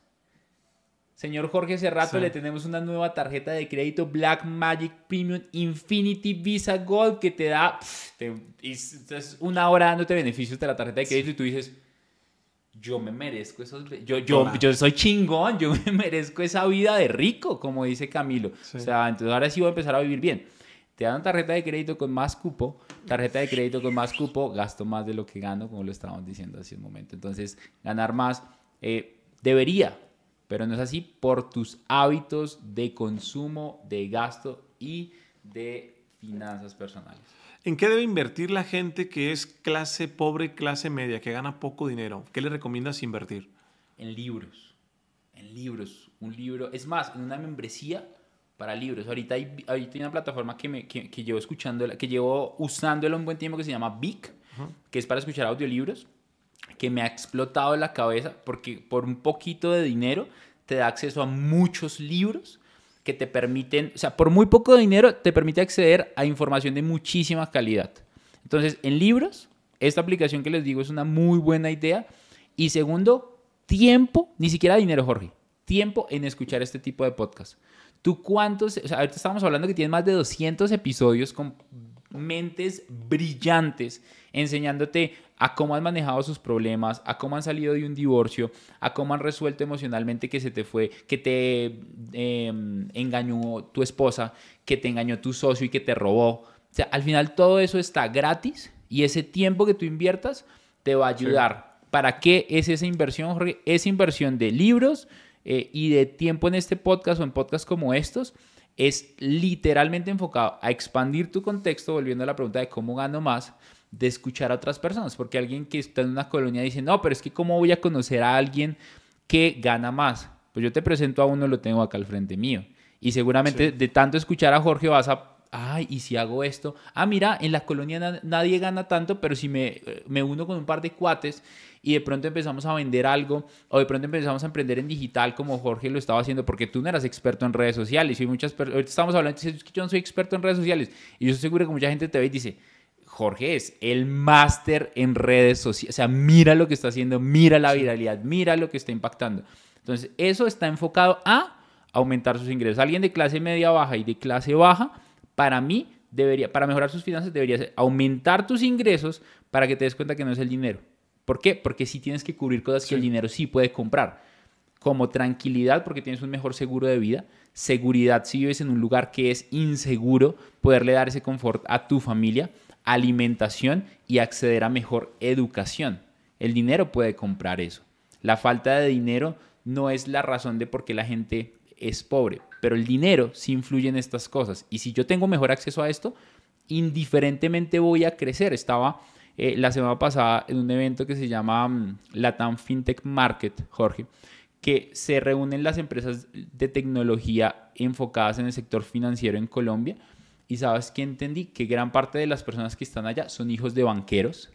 Señor Jorge hace rato le tenemos una nueva tarjeta de crédito Black Magic Premium Infinity Visa Gold que te da una hora dándote beneficios de la tarjeta de crédito y tú dices, yo me merezco esos, yo, yo, soy chingón, yo (laughs) me merezco esa vida de rico, como dice Camilo. O sea, entonces ahora sí voy a empezar a vivir bien. Te dan tarjeta de crédito con más cupo, tarjeta de crédito con más cupo, gasto más de lo que gano, como lo estábamos diciendo hace un momento. Entonces, ganar más eh, debería pero no es así por tus hábitos de consumo, de gasto y de finanzas personales. ¿En qué debe invertir la gente que es clase pobre, clase media, que gana poco dinero? ¿Qué le recomiendas invertir? En libros, en libros, un libro, es más, en una membresía para libros. Ahorita hay, una plataforma que, me, que, que llevo escuchando, que llevo usándola un buen tiempo que se llama Vic, que es para escuchar audiolibros que me ha explotado la cabeza porque por un poquito de dinero te da acceso a muchos libros que te permiten, o sea, por muy poco dinero te permite acceder a información de muchísima calidad. Entonces, en libros, esta aplicación que les digo es una muy buena idea. Y segundo, tiempo, ni siquiera dinero, Jorge, tiempo en escuchar este tipo de podcast. ¿Tú cuántos? O sea, ahorita estábamos hablando que tienes más de 200 episodios con mentes brillantes enseñándote a cómo han manejado sus problemas, a cómo han salido de un divorcio, a cómo han resuelto emocionalmente que se te fue, que te em, engañó tu esposa, que te engañó tu socio y que te robó. O sea, al final todo eso está gratis y ese tiempo que tú inviertas te va a ayudar. ¿Para qué es esa inversión, Jorge? Esa inversión de libros eh, y de tiempo en este podcast o en podcasts como estos es literalmente enfocado a expandir tu contexto, volviendo a la pregunta de cómo gano más, de escuchar a otras personas, porque alguien que está en una colonia dice, no, pero es que cómo voy a conocer a alguien que gana más. Pues yo te presento a uno, lo tengo acá al frente mío. Y seguramente de tanto escuchar a Jorge vas a, ay, ¿y si hago esto? Ah, mira, en la colonia nadie gana tanto, pero si me, eh, me uno con un par de cuates y de pronto empezamos a vender algo o de pronto empezamos a emprender en digital como Jorge lo estaba haciendo, porque tú no eras experto en redes sociales y muchas personas, ahorita estamos hablando, dices, es que yo no soy experto en redes sociales y yo seguro que mucha gente te ve y dice, Jorge es el máster en redes sociales. O sea, mira lo que está haciendo, mira la viralidad, mira lo que está impactando. Entonces, eso está enfocado a aumentar sus ingresos. Alguien de clase media baja y de clase baja, para mí, debería, para mejorar sus finanzas, debería aumentar tus ingresos para que te des cuenta que no es el dinero. ¿Por qué? Porque sí tienes que cubrir cosas que el dinero sí puede comprar. Como tranquilidad, porque tienes un mejor seguro de vida. Seguridad, si vives en un lugar que es inseguro, poderle dar ese confort a tu familia alimentación y acceder a mejor educación. El dinero puede comprar eso. La falta de dinero no es la razón de por qué la gente es pobre, pero el dinero sí influye en estas cosas. Y si yo tengo mejor acceso a esto, indiferentemente voy a crecer. Estaba eh, la semana pasada en un evento que se llama mm, Latam FinTech Market, Jorge, que se reúnen las empresas de tecnología enfocadas en el sector financiero en Colombia y sabes que entendí que gran parte de las personas que están allá son hijos de banqueros,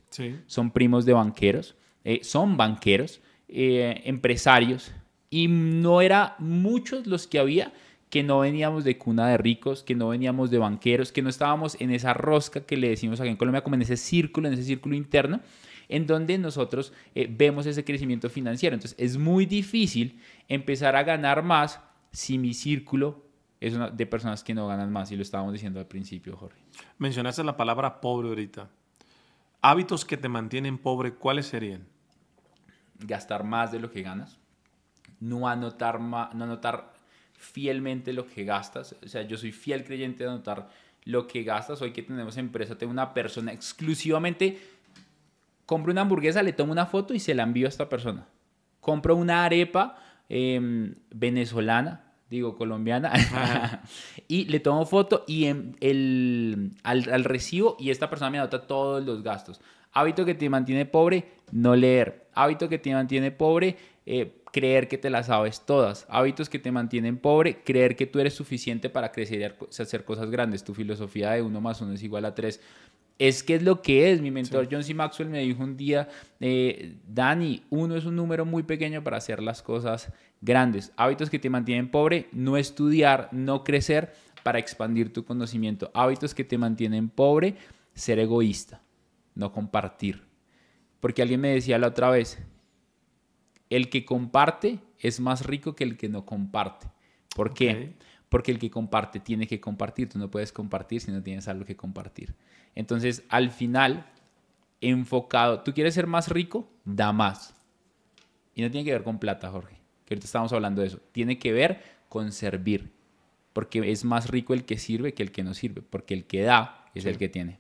son primos de banqueros, eh, son banqueros, eh, empresarios. Y no era muchos los que había que no veníamos de cuna de ricos, que no veníamos de banqueros, que no estábamos en esa rosca que le decimos aquí en Colombia, como en ese círculo, en ese círculo interno, en donde nosotros eh, vemos ese crecimiento financiero. Entonces es muy difícil empezar a ganar más si mi círculo es de personas que no ganan más, y lo estábamos diciendo al principio, Jorge. Mencionaste la palabra pobre ahorita. Hábitos que te mantienen pobre, ¿cuáles serían? Gastar más de lo que ganas, no anotar, no anotar fielmente lo que gastas, o sea, yo soy fiel creyente de anotar lo que gastas, hoy que tenemos empresa, tengo una persona exclusivamente, compro una hamburguesa, le tomo una foto y se la envío a esta persona. Compro una arepa em, venezolana, digo colombiana, (laughs) y le tomo foto y en el, al, recibo y esta persona me anota todos los gastos. Hábito que te mantiene pobre, no leer. Hábito que te mantiene pobre, eh, creer que te las sabes todas. Hábitos que te mantienen pobre, creer que tú eres suficiente para crecer y hacer cosas grandes. Tu filosofía de uno más uno es igual a tres es que es lo que es. Mi mentor John C. Maxwell me dijo un día, eh, Dani, uno es un número muy pequeño para hacer las cosas grandes. Hábitos que te mantienen pobre, no estudiar, no crecer para expandir tu conocimiento. Hábitos que te mantienen pobre, ser egoísta, no compartir. Porque alguien me decía la otra vez, el que comparte es más rico que el que no comparte. ¿Por qué? Porque el que comparte tiene que compartir. Tú no puedes compartir si no tienes algo que compartir. Entonces, al final, enfocado, tú quieres ser más rico, da más. Y no tiene que ver con plata, Jorge, que ahorita estamos hablando de eso. Tiene que ver con servir, porque es más rico el que sirve que el que no sirve, porque el que da es el que tiene.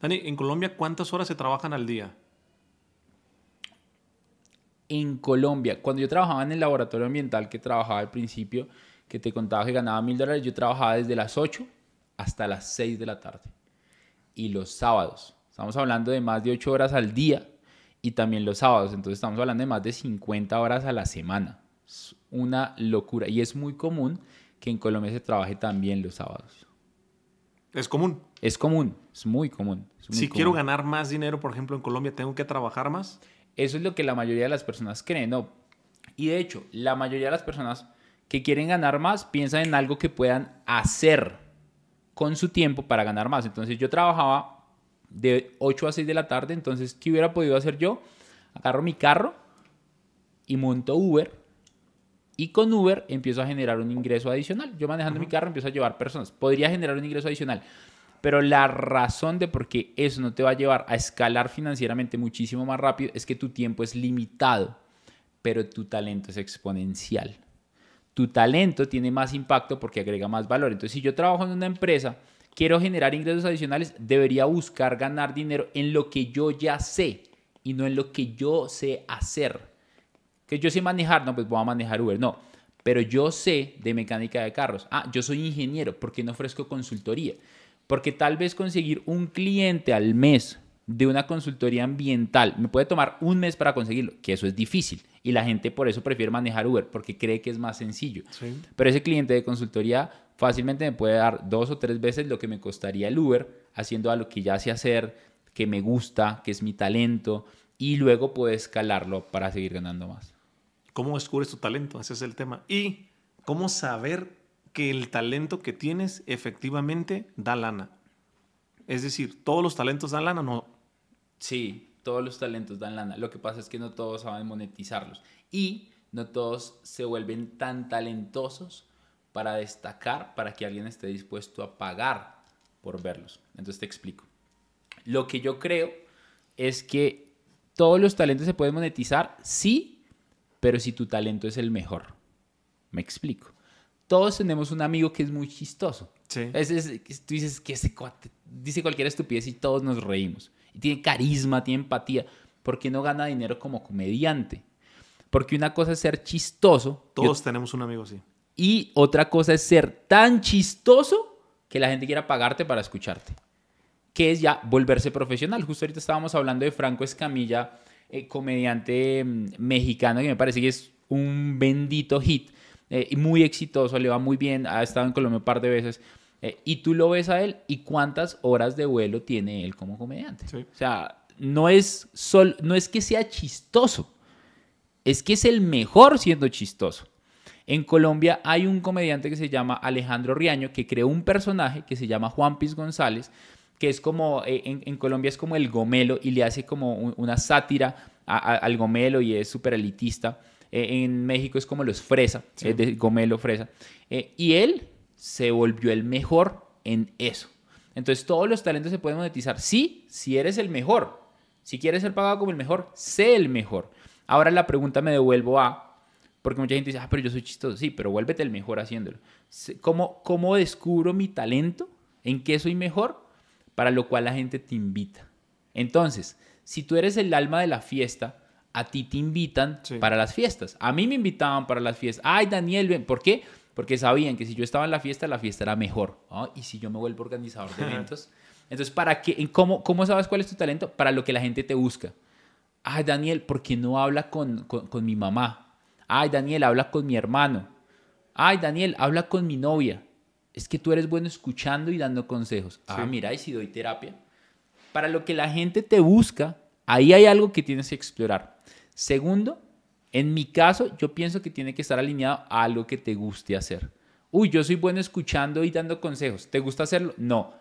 Dani, ¿en Colombia cuántas horas se trabajan al día? En Colombia, cuando yo trabajaba en el laboratorio ambiental que trabajaba al principio, que te contaba que ganaba mil dólares, yo trabajaba desde las 8 hasta las 6 de la tarde y los sábados. Estamos hablando de más de 8 horas al día y también los sábados. Entonces estamos hablando de más de 50 horas a la semana. Es una locura. Y es muy común que en Colombia se trabaje también los sábados. Es común. Es común, es muy común. si quiero ganar más dinero, por ejemplo, en Colombia, ¿tengo que trabajar más? Eso es lo que la mayoría de las personas creen, ¿no? Y de hecho, la mayoría de las personas que quieren ganar más piensan en algo que puedan hacer con su tiempo para ganar más. Entonces yo trabajaba de 8 a 6 de la tarde, entonces ¿qué hubiera podido hacer yo? Agarro mi carro y monto Uber y con Uber empiezo a generar un ingreso adicional. Yo manejando mi carro empiezo a llevar personas. Podría generar un ingreso adicional. Pero la razón de por qué eso no te va a llevar a escalar financieramente muchísimo más rápido es que tu tiempo es limitado, pero tu talento es exponencial tu talento tiene más impacto porque agrega más valor. Entonces, si yo trabajo en una empresa, quiero generar ingresos adicionales, debería buscar ganar dinero en lo que yo ya sé y no en lo que yo sé hacer. Que yo sé manejar, no, pues voy a manejar Uber, no. Pero yo sé de mecánica de carros. Ah, yo soy ingeniero, ¿por qué no ofrezco consultoría? Porque tal vez conseguir un cliente al mes de una consultoría ambiental me puede tomar un mes para conseguirlo, que eso es difícil. Y la gente por eso prefiere manejar Uber, porque cree que es más sencillo. Pero ese cliente de consultoría fácilmente me puede dar dos o tres veces lo que me costaría el Uber, haciendo algo que ya sé hacer, que me gusta, que es mi talento, y luego puedo escalarlo para seguir ganando más. ¿Cómo descubres tu talento? Ese es el tema. Y cómo saber que el talento que tienes efectivamente da lana. Es decir, todos los talentos dan lana, no, Sí, todos los talentos dan lana. Lo que pasa es que no todos saben monetizarlos. Y no todos se vuelven tan talentosos para destacar, para que alguien esté dispuesto a pagar por verlos. Entonces te explico. Lo que yo creo es que todos los talentos se pueden monetizar, sí, pero si tu talento es el mejor. Me explico. Todos tenemos un amigo que es muy chistoso. Sí. tú dices que ese cuate dice cualquier estupidez y todos nos reímos tiene carisma, tiene empatía, ¿por qué no gana dinero como comediante? Porque una cosa es ser chistoso. Todos tenemos un amigo así. Y otra cosa es ser tan chistoso que la gente quiera pagarte para escucharte. Que es ya volverse profesional. Justo ahorita estábamos hablando de Franco Escamilla, eh, comediante mm, mexicano, que me parece que es un bendito hit. Eh, muy exitoso, le va muy bien, ha estado en Colombia un par de veces eh, y tú lo ves a él y cuántas horas de vuelo tiene él como comediante. O sea, no es, sol, no es que sea chistoso, es que es el mejor siendo chistoso. En Colombia hay un comediante que se llama Alejandro Riaño, que creó un personaje que se llama Juan Piz González, que es como, eh, en, Colombia es como el gomelo y le hace como una sátira al gomelo y es súper elitista. Eh, en México es como los fresa, es de gomelo fresa. y él se volvió el mejor en eso. Entonces todos los talentos se pueden monetizar. Sí, si eres el mejor. Si quieres ser pagado como el mejor, sé el mejor. Ahora la pregunta me devuelvo a, porque mucha gente dice, ah, pero yo soy chistoso. Sí, pero vuélvete el mejor haciéndolo. ¿Cómo, cómo descubro mi talento? ¿En qué soy mejor? Para lo cual la gente te invita. Entonces, si tú eres el alma de la fiesta, a ti te invitan para las fiestas. A mí me invitaban para las fiestas. Ay, Daniel, ven. ¿Por qué? porque sabían que si yo estaba en la fiesta, la fiesta era mejor. ¿no? Y si yo me vuelvo organizador de eventos. Entonces, ¿para qué? ¿Cómo, ¿Cómo sabes cuál es tu talento? Para lo que la gente te busca. Ay, Daniel, ¿por qué no habla con, mi mamá? Ay, Daniel, habla con mi hermano. Ay, Daniel, habla con mi novia. Es que tú eres bueno escuchando y dando consejos. Ah, mira, y si doy terapia. Para lo que la gente te busca, ahí hay algo que tienes que explorar. Segundo, en mi caso, yo pienso que tiene que estar alineado a algo que te guste hacer. Uy, yo soy bueno escuchando y dando consejos. ¿Te gusta hacerlo? No.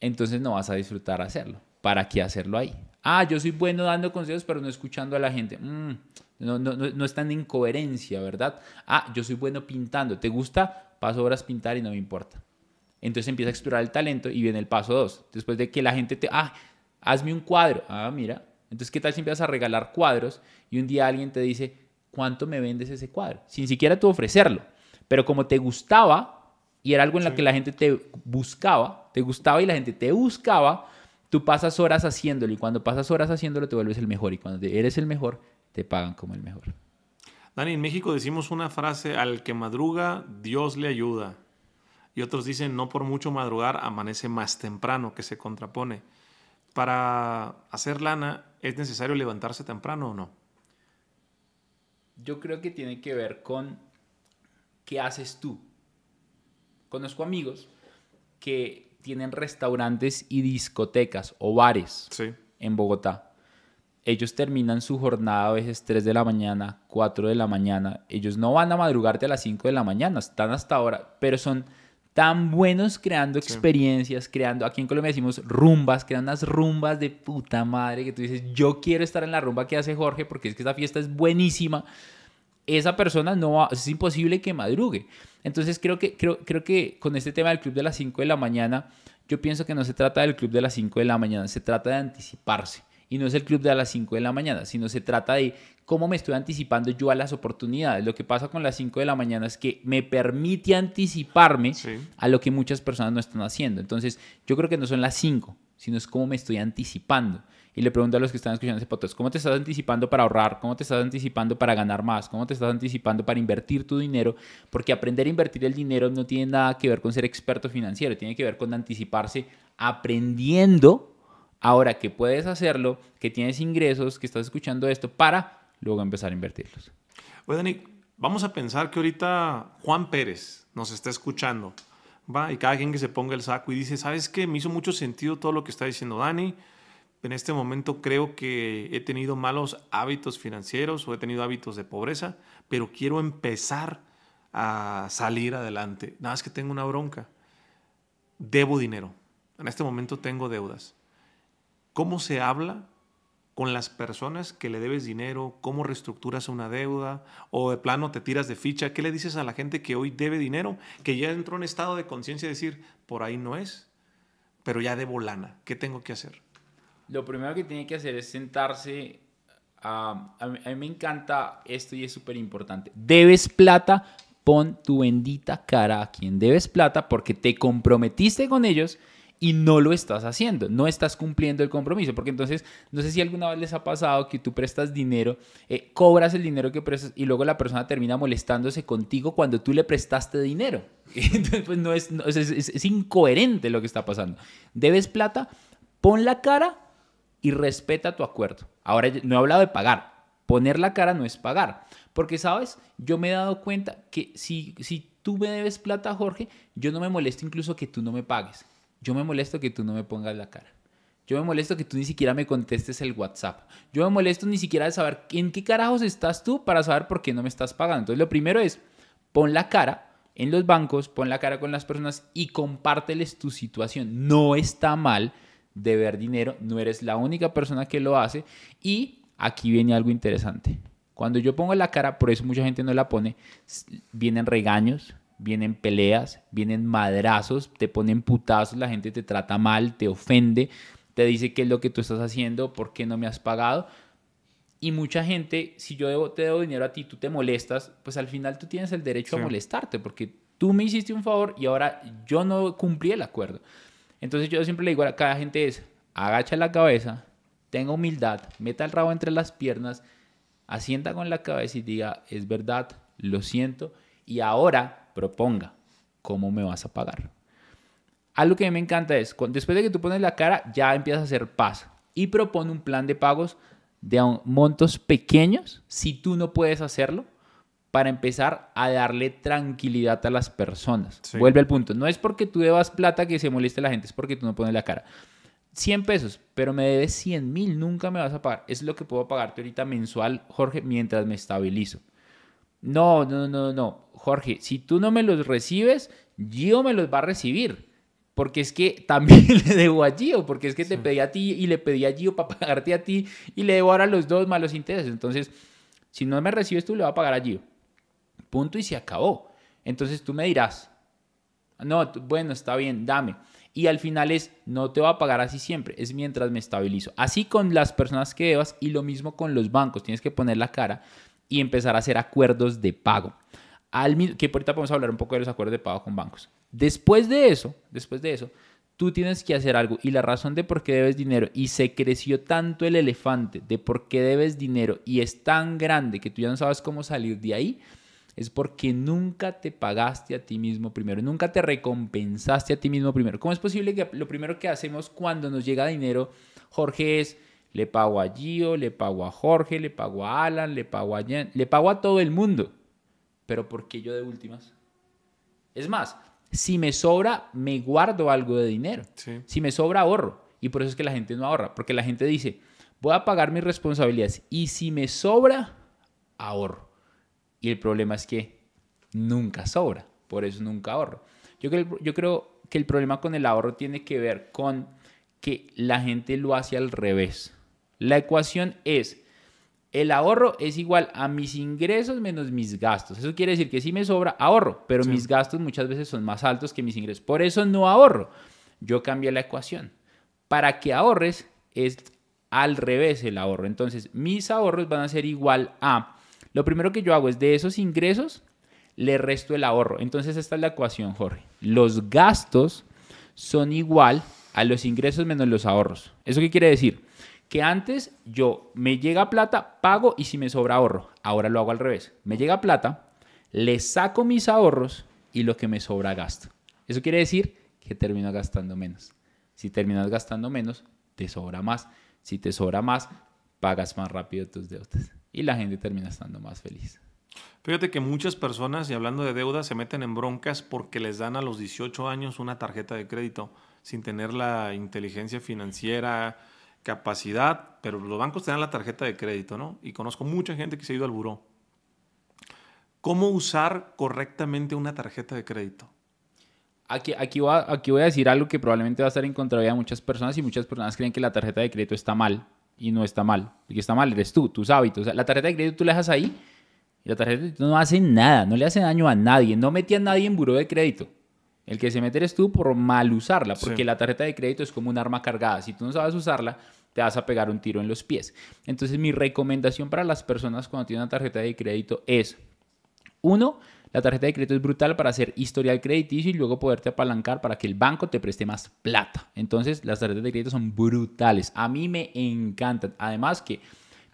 Entonces no vas a disfrutar hacerlo. ¿Para qué hacerlo ahí? Ah, yo soy bueno dando consejos, pero no escuchando a la gente. Mm, no, no, no, en coherencia, ¿verdad? Ah, yo soy bueno pintando. ¿Te gusta? Paso horas pintar y no me importa. Entonces empieza a explorar el talento y viene el paso dos. Después de que la gente te, ah, hazme un cuadro. Ah, mira, entonces, ¿qué tal si empiezas a regalar cuadros y un día alguien te dice, ¿cuánto me vendes ese cuadro? Sin siquiera tú ofrecerlo. Pero como te gustaba y era algo en la lo que la gente te buscaba, te gustaba y la gente te buscaba, tú pasas horas haciéndolo y cuando pasas horas haciéndolo te vuelves el mejor y cuando eres el mejor, te pagan como el mejor. Dani, en México decimos una frase, al que madruga, Dios le ayuda. Y otros dicen, no por mucho madrugar, amanece más temprano, que se contrapone para hacer lana, ¿es necesario levantarse temprano o no? Yo creo que tiene que ver con qué haces tú. Conozco amigos que tienen restaurantes y discotecas o bares en Bogotá. Ellos terminan su jornada a veces 3 de la mañana, 4 de la mañana. Ellos no van a madrugarte a las 5 de la mañana, están hasta ahora, pero son tan buenos creando experiencias, creando, aquí en Colombia decimos rumbas, crean unas rumbas de puta madre que tú dices, yo quiero estar en la rumba que hace Jorge porque es que esta fiesta es buenísima. Esa persona no va, es imposible que madrugue. Entonces creo que, creo, creo que con este tema del club de las 5 de la mañana, yo pienso que no se trata del club de las 5 de la mañana, se trata de anticiparse. Y no es el club de las 5 de la mañana, sino se trata de cómo me estoy anticipando yo a las oportunidades. Lo que pasa con las 5 de la mañana es que me permite anticiparme a lo que muchas personas no están haciendo. Entonces, yo creo que no son las 5, sino es cómo me estoy anticipando. Y le pregunto a los que están escuchando ese podcast, ¿cómo te estás anticipando para ahorrar? ¿Cómo te estás anticipando para ganar más? ¿Cómo te estás anticipando para invertir tu dinero? Porque aprender a invertir el dinero no tiene nada que ver con ser experto financiero, tiene que ver con anticiparse aprendiendo ahora que puedes hacerlo, que tienes ingresos, que estás escuchando esto, para luego empezar a invertirlos. Oye, Dani, vamos a pensar que ahorita Juan Pérez nos está escuchando, ¿va? Y cada quien que se ponga el saco y dice, ¿sabes qué? Me hizo mucho sentido todo lo que está diciendo Dani. En este momento creo que he tenido malos hábitos financieros o he tenido hábitos de pobreza, pero quiero empezar a salir adelante. Nada más que tengo una bronca. Debo dinero. En este momento tengo deudas. ¿Cómo se habla con las personas que le debes dinero, cómo reestructuras una deuda o de plano te tiras de ficha, qué le dices a la gente que hoy debe dinero, que ya entró en estado de conciencia de decir, por ahí no es, pero ya debo lana, ¿qué tengo que hacer? Lo primero que tiene que hacer es sentarse ah, a, mí, a mí me encanta esto y es súper importante. Debes plata, pon tu bendita cara a quien debes plata porque te comprometiste con ellos y no lo estás haciendo, no estás cumpliendo el compromiso, porque entonces, no sé si alguna vez les ha pasado que tú prestas dinero, eh, cobras el dinero que prestas y luego la persona termina molestándose contigo cuando tú le prestaste dinero. (laughs) Entonces, pues no es, incoherente lo que está pasando. Debes plata, pon la cara y respeta tu acuerdo. Ahora, no he hablado de pagar, poner la cara no es pagar, porque, ¿sabes? Yo me he dado cuenta que si, si tú me debes plata, Jorge, yo no me molesto incluso que tú no me pagues yo me molesto que tú no me pongas la cara. Yo me molesto que tú ni siquiera me contestes el WhatsApp. Yo me molesto ni siquiera de saber en qué carajos estás tú para saber por qué no me estás pagando. Entonces lo primero es, pon la cara en los bancos, pon la cara con las personas y compárteles tu situación. No está mal deber dinero, no eres la única persona que lo hace. Y aquí viene algo interesante. Cuando yo pongo la cara, por eso mucha gente no la pone, vienen regaños, vienen peleas, vienen madrazos, te ponen putazos, la gente te trata mal, te ofende, te dice qué es lo que tú estás haciendo, por qué no me has pagado. Y mucha gente, si yo debo, te debo dinero a ti, tú te molestas, pues al final tú tienes el derecho a molestarte, porque tú me hiciste un favor y ahora yo no cumplí el acuerdo. Entonces yo siempre le digo a cada gente es, agacha la cabeza, tenga humildad, meta el rabo entre las piernas, asienta con la cabeza y diga, es verdad, lo siento, y ahora proponga, ¿cómo me vas a pagar? Algo que a mí me encanta es, después de que tú pones la cara, ya empiezas a hacer paz y propone un plan de pagos de montos pequeños, si tú no puedes hacerlo, para empezar a darle tranquilidad a las personas. Vuelve al punto, no es porque tú debas plata que se moleste la gente, es porque tú no pones la cara. 100 pesos, pero me debes 100 mil, nunca me vas a pagar. Es lo que puedo pagarte ahorita mensual, Jorge, mientras me estabilizo. No, no, no, no, Jorge, si tú no me los recibes, Gio me los va a recibir. Porque es que (laughs) también le debo a Gio, porque es que te pedí a ti y le pedí a Gio para pagarte a ti y le debo ahora los dos malos intereses. Entonces, si no me recibes tú, le va a pagar a Gio. Punto y se acabó. Entonces tú me dirás, no, bueno, está bien, dame. Y al final es, no te va a pagar así siempre, es mientras me estabilizo. Así con las personas que debas y lo mismo con los bancos, tienes que poner la cara y empezar a hacer acuerdos de pago. Al, que ahorita a hablar un poco de los acuerdos de pago con bancos. Después de eso, después de eso, tú tienes que hacer algo y la razón de por qué debes dinero y se creció tanto el elefante de por qué debes dinero y es tan grande que tú ya no sabes cómo salir de ahí es porque nunca te pagaste a ti mismo primero, nunca te recompensaste a ti mismo primero. ¿Cómo es posible que lo primero que hacemos cuando nos llega dinero, Jorge, es le pago a Gio, le pago a Jorge, le pago a Alan, le pago a Jen, le pago a todo el mundo. Pero ¿por qué yo de últimas? Es más, si me sobra, me guardo algo de dinero. Si me sobra, ahorro. Y por eso es que la gente no ahorra, porque la gente dice, voy a pagar mis responsabilidades y si me sobra, ahorro. Y el problema es que nunca sobra, por eso nunca ahorro. yo creo que el problema con el ahorro tiene que ver con que la gente lo hace al revés. La ecuación es, el ahorro es igual a mis ingresos menos mis gastos. Eso quiere decir que si me sobra ahorro, pero mis gastos muchas veces son más altos que mis ingresos. Por eso no ahorro. Yo cambio la ecuación. Para que ahorres es al revés el ahorro. Entonces, mis ahorros van a ser igual a... Lo primero que yo hago es de esos ingresos le resto el ahorro. Entonces, esta es la ecuación, Jorge. Los gastos son igual a los ingresos menos los ahorros. ¿Eso qué quiere decir? que antes yo me llega plata, pago y si me sobra ahorro. Ahora lo hago al revés. Me llega plata, le saco mis ahorros y lo que me sobra gasto. Eso quiere decir que termino gastando menos. Si terminas gastando menos, te sobra más. Si te sobra más, pagas más rápido tus deudas. Y la gente termina estando más feliz. Fíjate que muchas personas, y hablando de deudas, se meten en broncas porque les dan a los 18 años una tarjeta de crédito sin tener la inteligencia financiera, capacidad, pero los bancos te la tarjeta de crédito, ¿no? Y conozco mucha gente que se ha ido al buró. ¿Cómo usar correctamente una tarjeta de crédito? Aquí, aquí, voy a, aquí voy a decir algo que probablemente va a estar en contra de muchas personas y muchas personas creen que la tarjeta de crédito está mal y no está mal. y que está mal eres tú, tus hábitos. la tarjeta de crédito tú la dejas ahí y la tarjeta de crédito no hace nada, no le hace daño a nadie. No metí a nadie en buró de crédito. El que se mete eres tú por mal usarla, porque la tarjeta de crédito es como un arma cargada. Si tú no sabes usarla, te vas a pegar un tiro en los pies. Entonces mi recomendación para las personas cuando tienen una tarjeta de crédito es, uno, la tarjeta de crédito es brutal para hacer historial crediticio y luego poderte apalancar para que el banco te preste más plata. Entonces, las tarjetas de crédito son brutales. A mí me encantan. Además que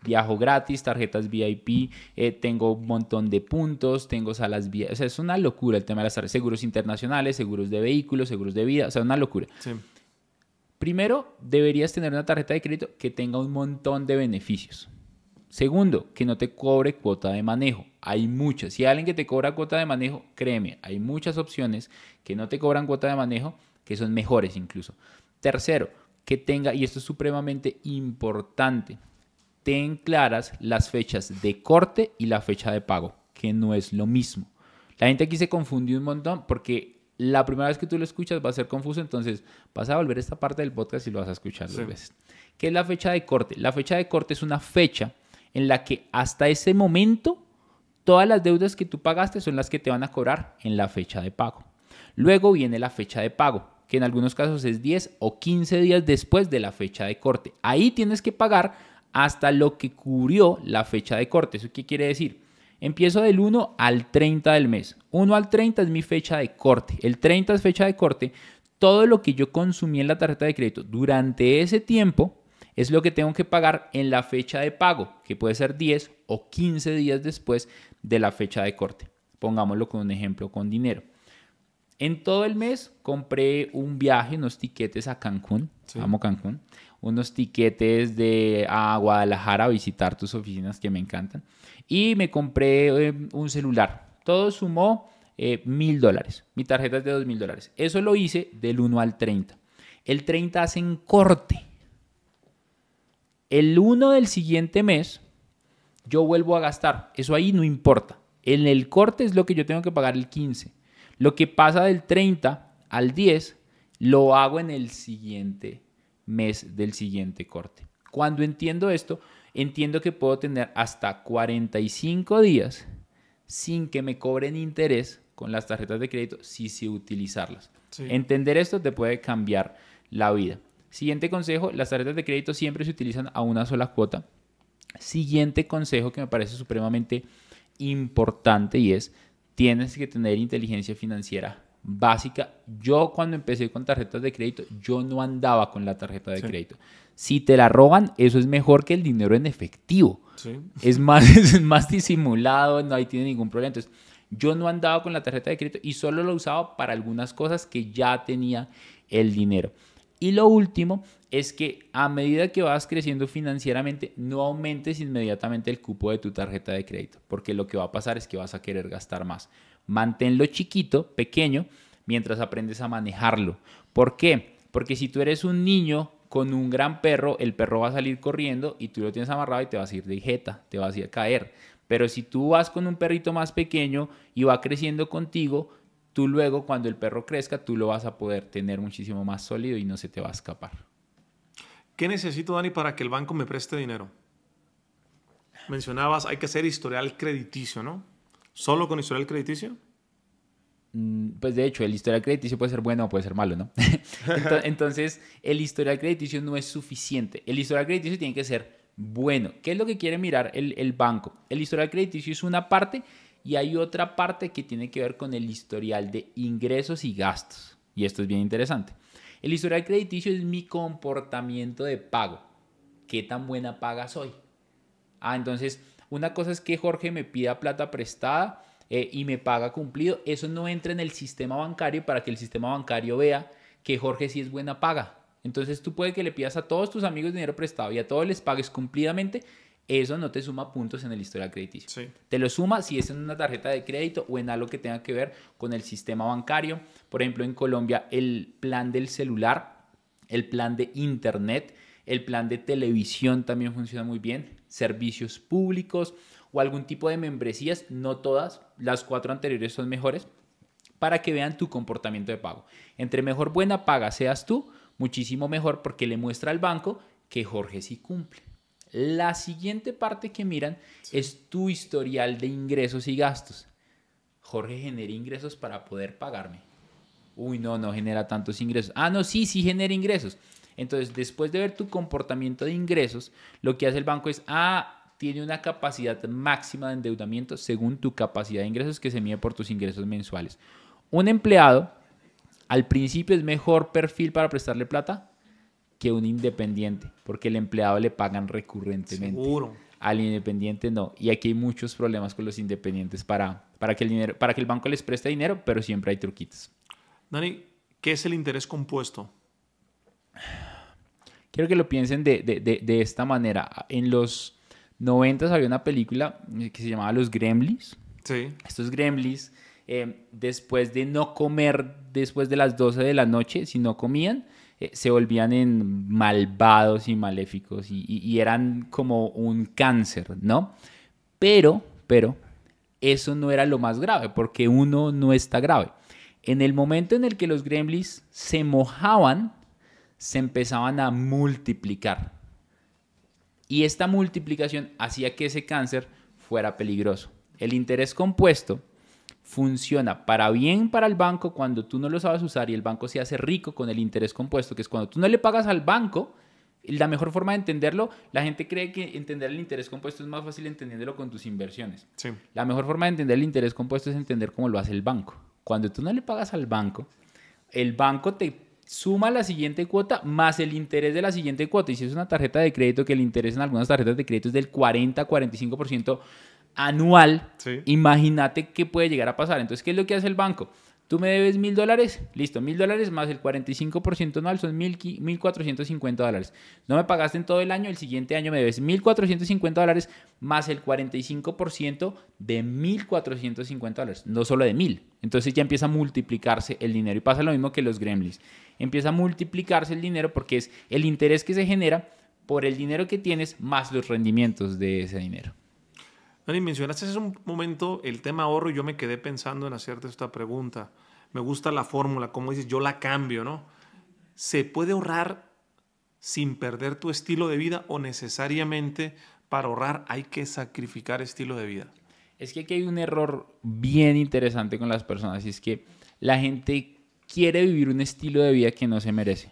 viajo gratis, tarjetas VIP, eh, tengo un montón de puntos, tengo salas VIP. O sea, es una locura el tema de las tarjetas. Seguros internacionales, seguros de vehículos, seguros de vida. O sea, una locura. Sí. Primero, deberías tener una tarjeta de crédito que tenga un montón de beneficios. Segundo, que no te cobre cuota de manejo. Hay muchas. Si hay alguien que te cobra cuota de manejo, créeme, hay muchas opciones que no te cobran cuota de manejo, que son mejores incluso. Tercero, que tenga, y esto es supremamente importante, ten claras las fechas de corte y la fecha de pago, que no es lo mismo. La gente aquí se confundió un montón porque la primera vez que tú lo escuchas va a ser confuso, entonces vas a volver esta parte del podcast y lo vas a escuchar dos veces. ¿Qué es la fecha de corte? La fecha de corte es una fecha en la que hasta ese momento todas las deudas que tú pagaste son las que te van a cobrar en la fecha de pago. Luego viene la fecha de pago, que en algunos casos es 10 o 15 días después de la fecha de corte. Ahí tienes que pagar hasta lo que cubrió la fecha de corte. ¿Eso qué quiere decir? Empiezo del 1 al 30 del mes. 1 al 30 es mi fecha de corte. El 30 es fecha de corte. Todo lo que yo consumí en la tarjeta de crédito durante ese tiempo es lo que tengo que pagar en la fecha de pago, que puede ser 10 o 15 días después de la fecha de corte. Pongámoslo con un ejemplo con dinero. En todo el mes compré un viaje, unos tiquetes a Cancún, sí. amo Cancún, unos tiquetes de, a Guadalajara a visitar tus oficinas que me encantan. Y me compré em, un celular. Todo sumó eh, mil dólares. Mi tarjeta es de dos mil dólares. Eso lo hice del 1 al 30. El 30 hacen corte. El 1 del siguiente mes yo vuelvo a gastar. Eso ahí no importa. En el corte es lo que yo tengo que pagar el 15. Lo que pasa del 30 al 10 lo hago en el siguiente mes del siguiente corte. Cuando entiendo esto, entiendo que puedo tener hasta 45 días sin que me cobren interés con las tarjetas de crédito si se utilizarlas. Entender esto te puede cambiar la vida. Siguiente consejo, las tarjetas de crédito siempre se utilizan a una sola cuota. Siguiente consejo que me parece supremamente importante y es, tienes que tener inteligencia financiera básica. Yo cuando empecé con tarjetas de crédito, yo no andaba con la tarjeta de crédito. Si te la roban, eso es mejor que el dinero en efectivo. Es, más, (laughs) es más disimulado, no hay tiene ningún problema. Entonces, yo no andaba con la tarjeta de crédito y solo lo usaba para algunas cosas que ya tenía el dinero. Y lo último es que a medida que vas creciendo financieramente, no aumentes inmediatamente el cupo de tu tarjeta de crédito, porque lo que va a pasar es que vas a querer gastar más. Manténlo chiquito, pequeño, mientras aprendes a manejarlo. ¿Por qué? Porque si tú eres un niño con un gran perro, el perro va a salir corriendo y tú lo tienes amarrado y te vas a ir de jeta, te vas a ir a caer. Pero si tú vas con un perrito más pequeño y va creciendo contigo, tú luego cuando el perro crezca, tú lo vas a poder tener muchísimo más sólido y no se te va a escapar. ¿Qué necesito, Dani, para que el banco me preste dinero? Mencionabas, hay que hacer historial crediticio, ¿no? ¿Solo con historial crediticio? Mm, pues de hecho, el historial crediticio puede ser bueno o puede ser malo, ¿no? (laughs) (laughs) Entonces, el historial crediticio no es suficiente. El historial crediticio tiene que ser bueno. ¿Qué es lo que quiere mirar el, banco? El historial crediticio es una parte y hay otra parte que tiene que ver con el historial de ingresos y gastos. Y esto es bien interesante. El historial crediticio es mi comportamiento de pago. ¿Qué tan buena paga soy? Ah, entonces una cosa es que Jorge me pida plata prestada eh, y me paga cumplido. Eso no entra en el sistema bancario para que el sistema bancario vea que Jorge sí es buena paga. Entonces tú puedes que le pidas a todos tus amigos dinero prestado y a todos les pagues cumplidamente. Eso no te suma puntos en el historial crediticio. Te lo suma si es en una tarjeta de crédito o en algo que tenga que ver con el sistema bancario. Por ejemplo, en Colombia el plan del celular, el plan de internet, el plan de televisión también funciona muy bien. Servicios públicos o algún tipo de membresías, no todas, las cuatro anteriores son mejores, para que vean tu comportamiento de pago. Entre mejor buena paga seas tú, muchísimo mejor porque le muestra al banco que Jorge sí cumple. La siguiente parte que miran es tu historial de ingresos y gastos. Jorge genera ingresos para poder pagarme. Uy, no, no genera tantos ingresos. Ah, no, sí, sí genera ingresos. Entonces, después de ver tu comportamiento de ingresos, lo que hace el banco es, ah, tiene una capacidad máxima de endeudamiento según tu capacidad de ingresos que se mide por tus ingresos mensuales. Un empleado al principio es mejor perfil para prestarle plata que un independiente, porque el empleado le pagan recurrentemente. Seguro. Al independiente no. Y aquí hay muchos problemas con los independientes para, para, que el dinero, para que el banco les preste dinero, pero siempre hay truquitos. Dani, ¿qué es el interés compuesto? Quiero que lo piensen de, esta manera. En los 90 había una película eh, que se llamaba Los Gremlins. Estos Gremlins, eh, después de no comer después de las 12 de la noche, si no comían, eh, se volvían en malvados y maléficos y, eran como un cáncer, ¿no? Pero, pero, eso no era lo más grave, porque uno no está grave. En el momento en el que los gremlins se mojaban, se empezaban a multiplicar. Y esta multiplicación hacía que ese cáncer fuera peligroso. El interés compuesto funciona para bien para el banco cuando tú no lo sabes usar y el banco se hace rico con el interés compuesto, que es cuando tú no le pagas al banco. La mejor forma de entenderlo, la gente cree que entender el interés compuesto es más fácil entendiéndolo con tus inversiones. Sí. La mejor forma de entender el interés compuesto es entender cómo lo hace el banco. Cuando tú no le pagas al banco, el banco te suma la siguiente cuota más el interés de la siguiente cuota. Y si es una tarjeta de crédito, que el interés en algunas tarjetas de crédito es del 40-45% anual, imagínate qué puede llegar a pasar. Entonces, ¿qué es lo que hace el banco? Tú me debes mil dólares, listo, mil dólares más el 45% anual son mil cuatrocientos dólares. No me pagaste en todo el año, el siguiente año me debes mil cuatrocientos cincuenta dólares más el 45% de mil cuatrocientos cincuenta dólares, no solo de mil. Entonces ya empieza a multiplicarse el dinero y pasa lo mismo que los gremlins. Empieza a multiplicarse el dinero porque es el interés que se genera por el dinero que tienes más los rendimientos de ese dinero. Dani, mencionaste hace un momento el tema ahorro y yo me quedé pensando en hacerte esta pregunta. Me gusta la fórmula, como dices, yo la cambio, ¿no? ¿Se puede ahorrar sin perder tu estilo de vida o necesariamente para ahorrar hay que sacrificar estilo de vida? Es que aquí hay un error bien interesante con las personas y es que la gente quiere vivir un estilo de vida que no se merece.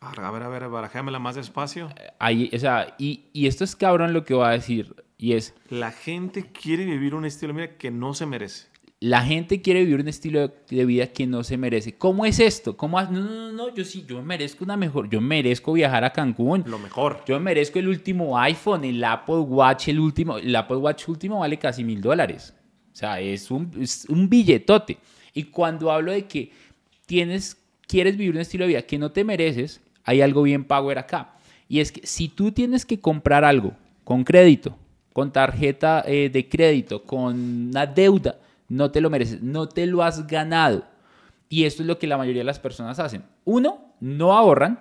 A ver, a ver, barajéamela más despacio. Ahí, o sea, y, y esto es cabrón lo que va a decir y es... La gente quiere vivir un estilo de vida que no se merece. La gente quiere vivir un estilo de vida que no se merece. ¿Cómo es esto? ¿Cómo no, no, no, yo sí, yo merezco una mejor, yo merezco viajar a Cancún. Lo mejor. Yo merezco el último iPhone, el Apple Watch, el último, el Apple Watch último vale casi mil dólares. O sea, es un, un billetote. Y cuando hablo de que tienes, quieres vivir un estilo de vida que no te mereces, hay algo bien power acá. Y es que si tú tienes que comprar algo con crédito, con tarjeta eh, de crédito, con una deuda. No te lo mereces, no te lo has ganado. Y esto es lo que la mayoría de las personas hacen. Uno, no ahorran.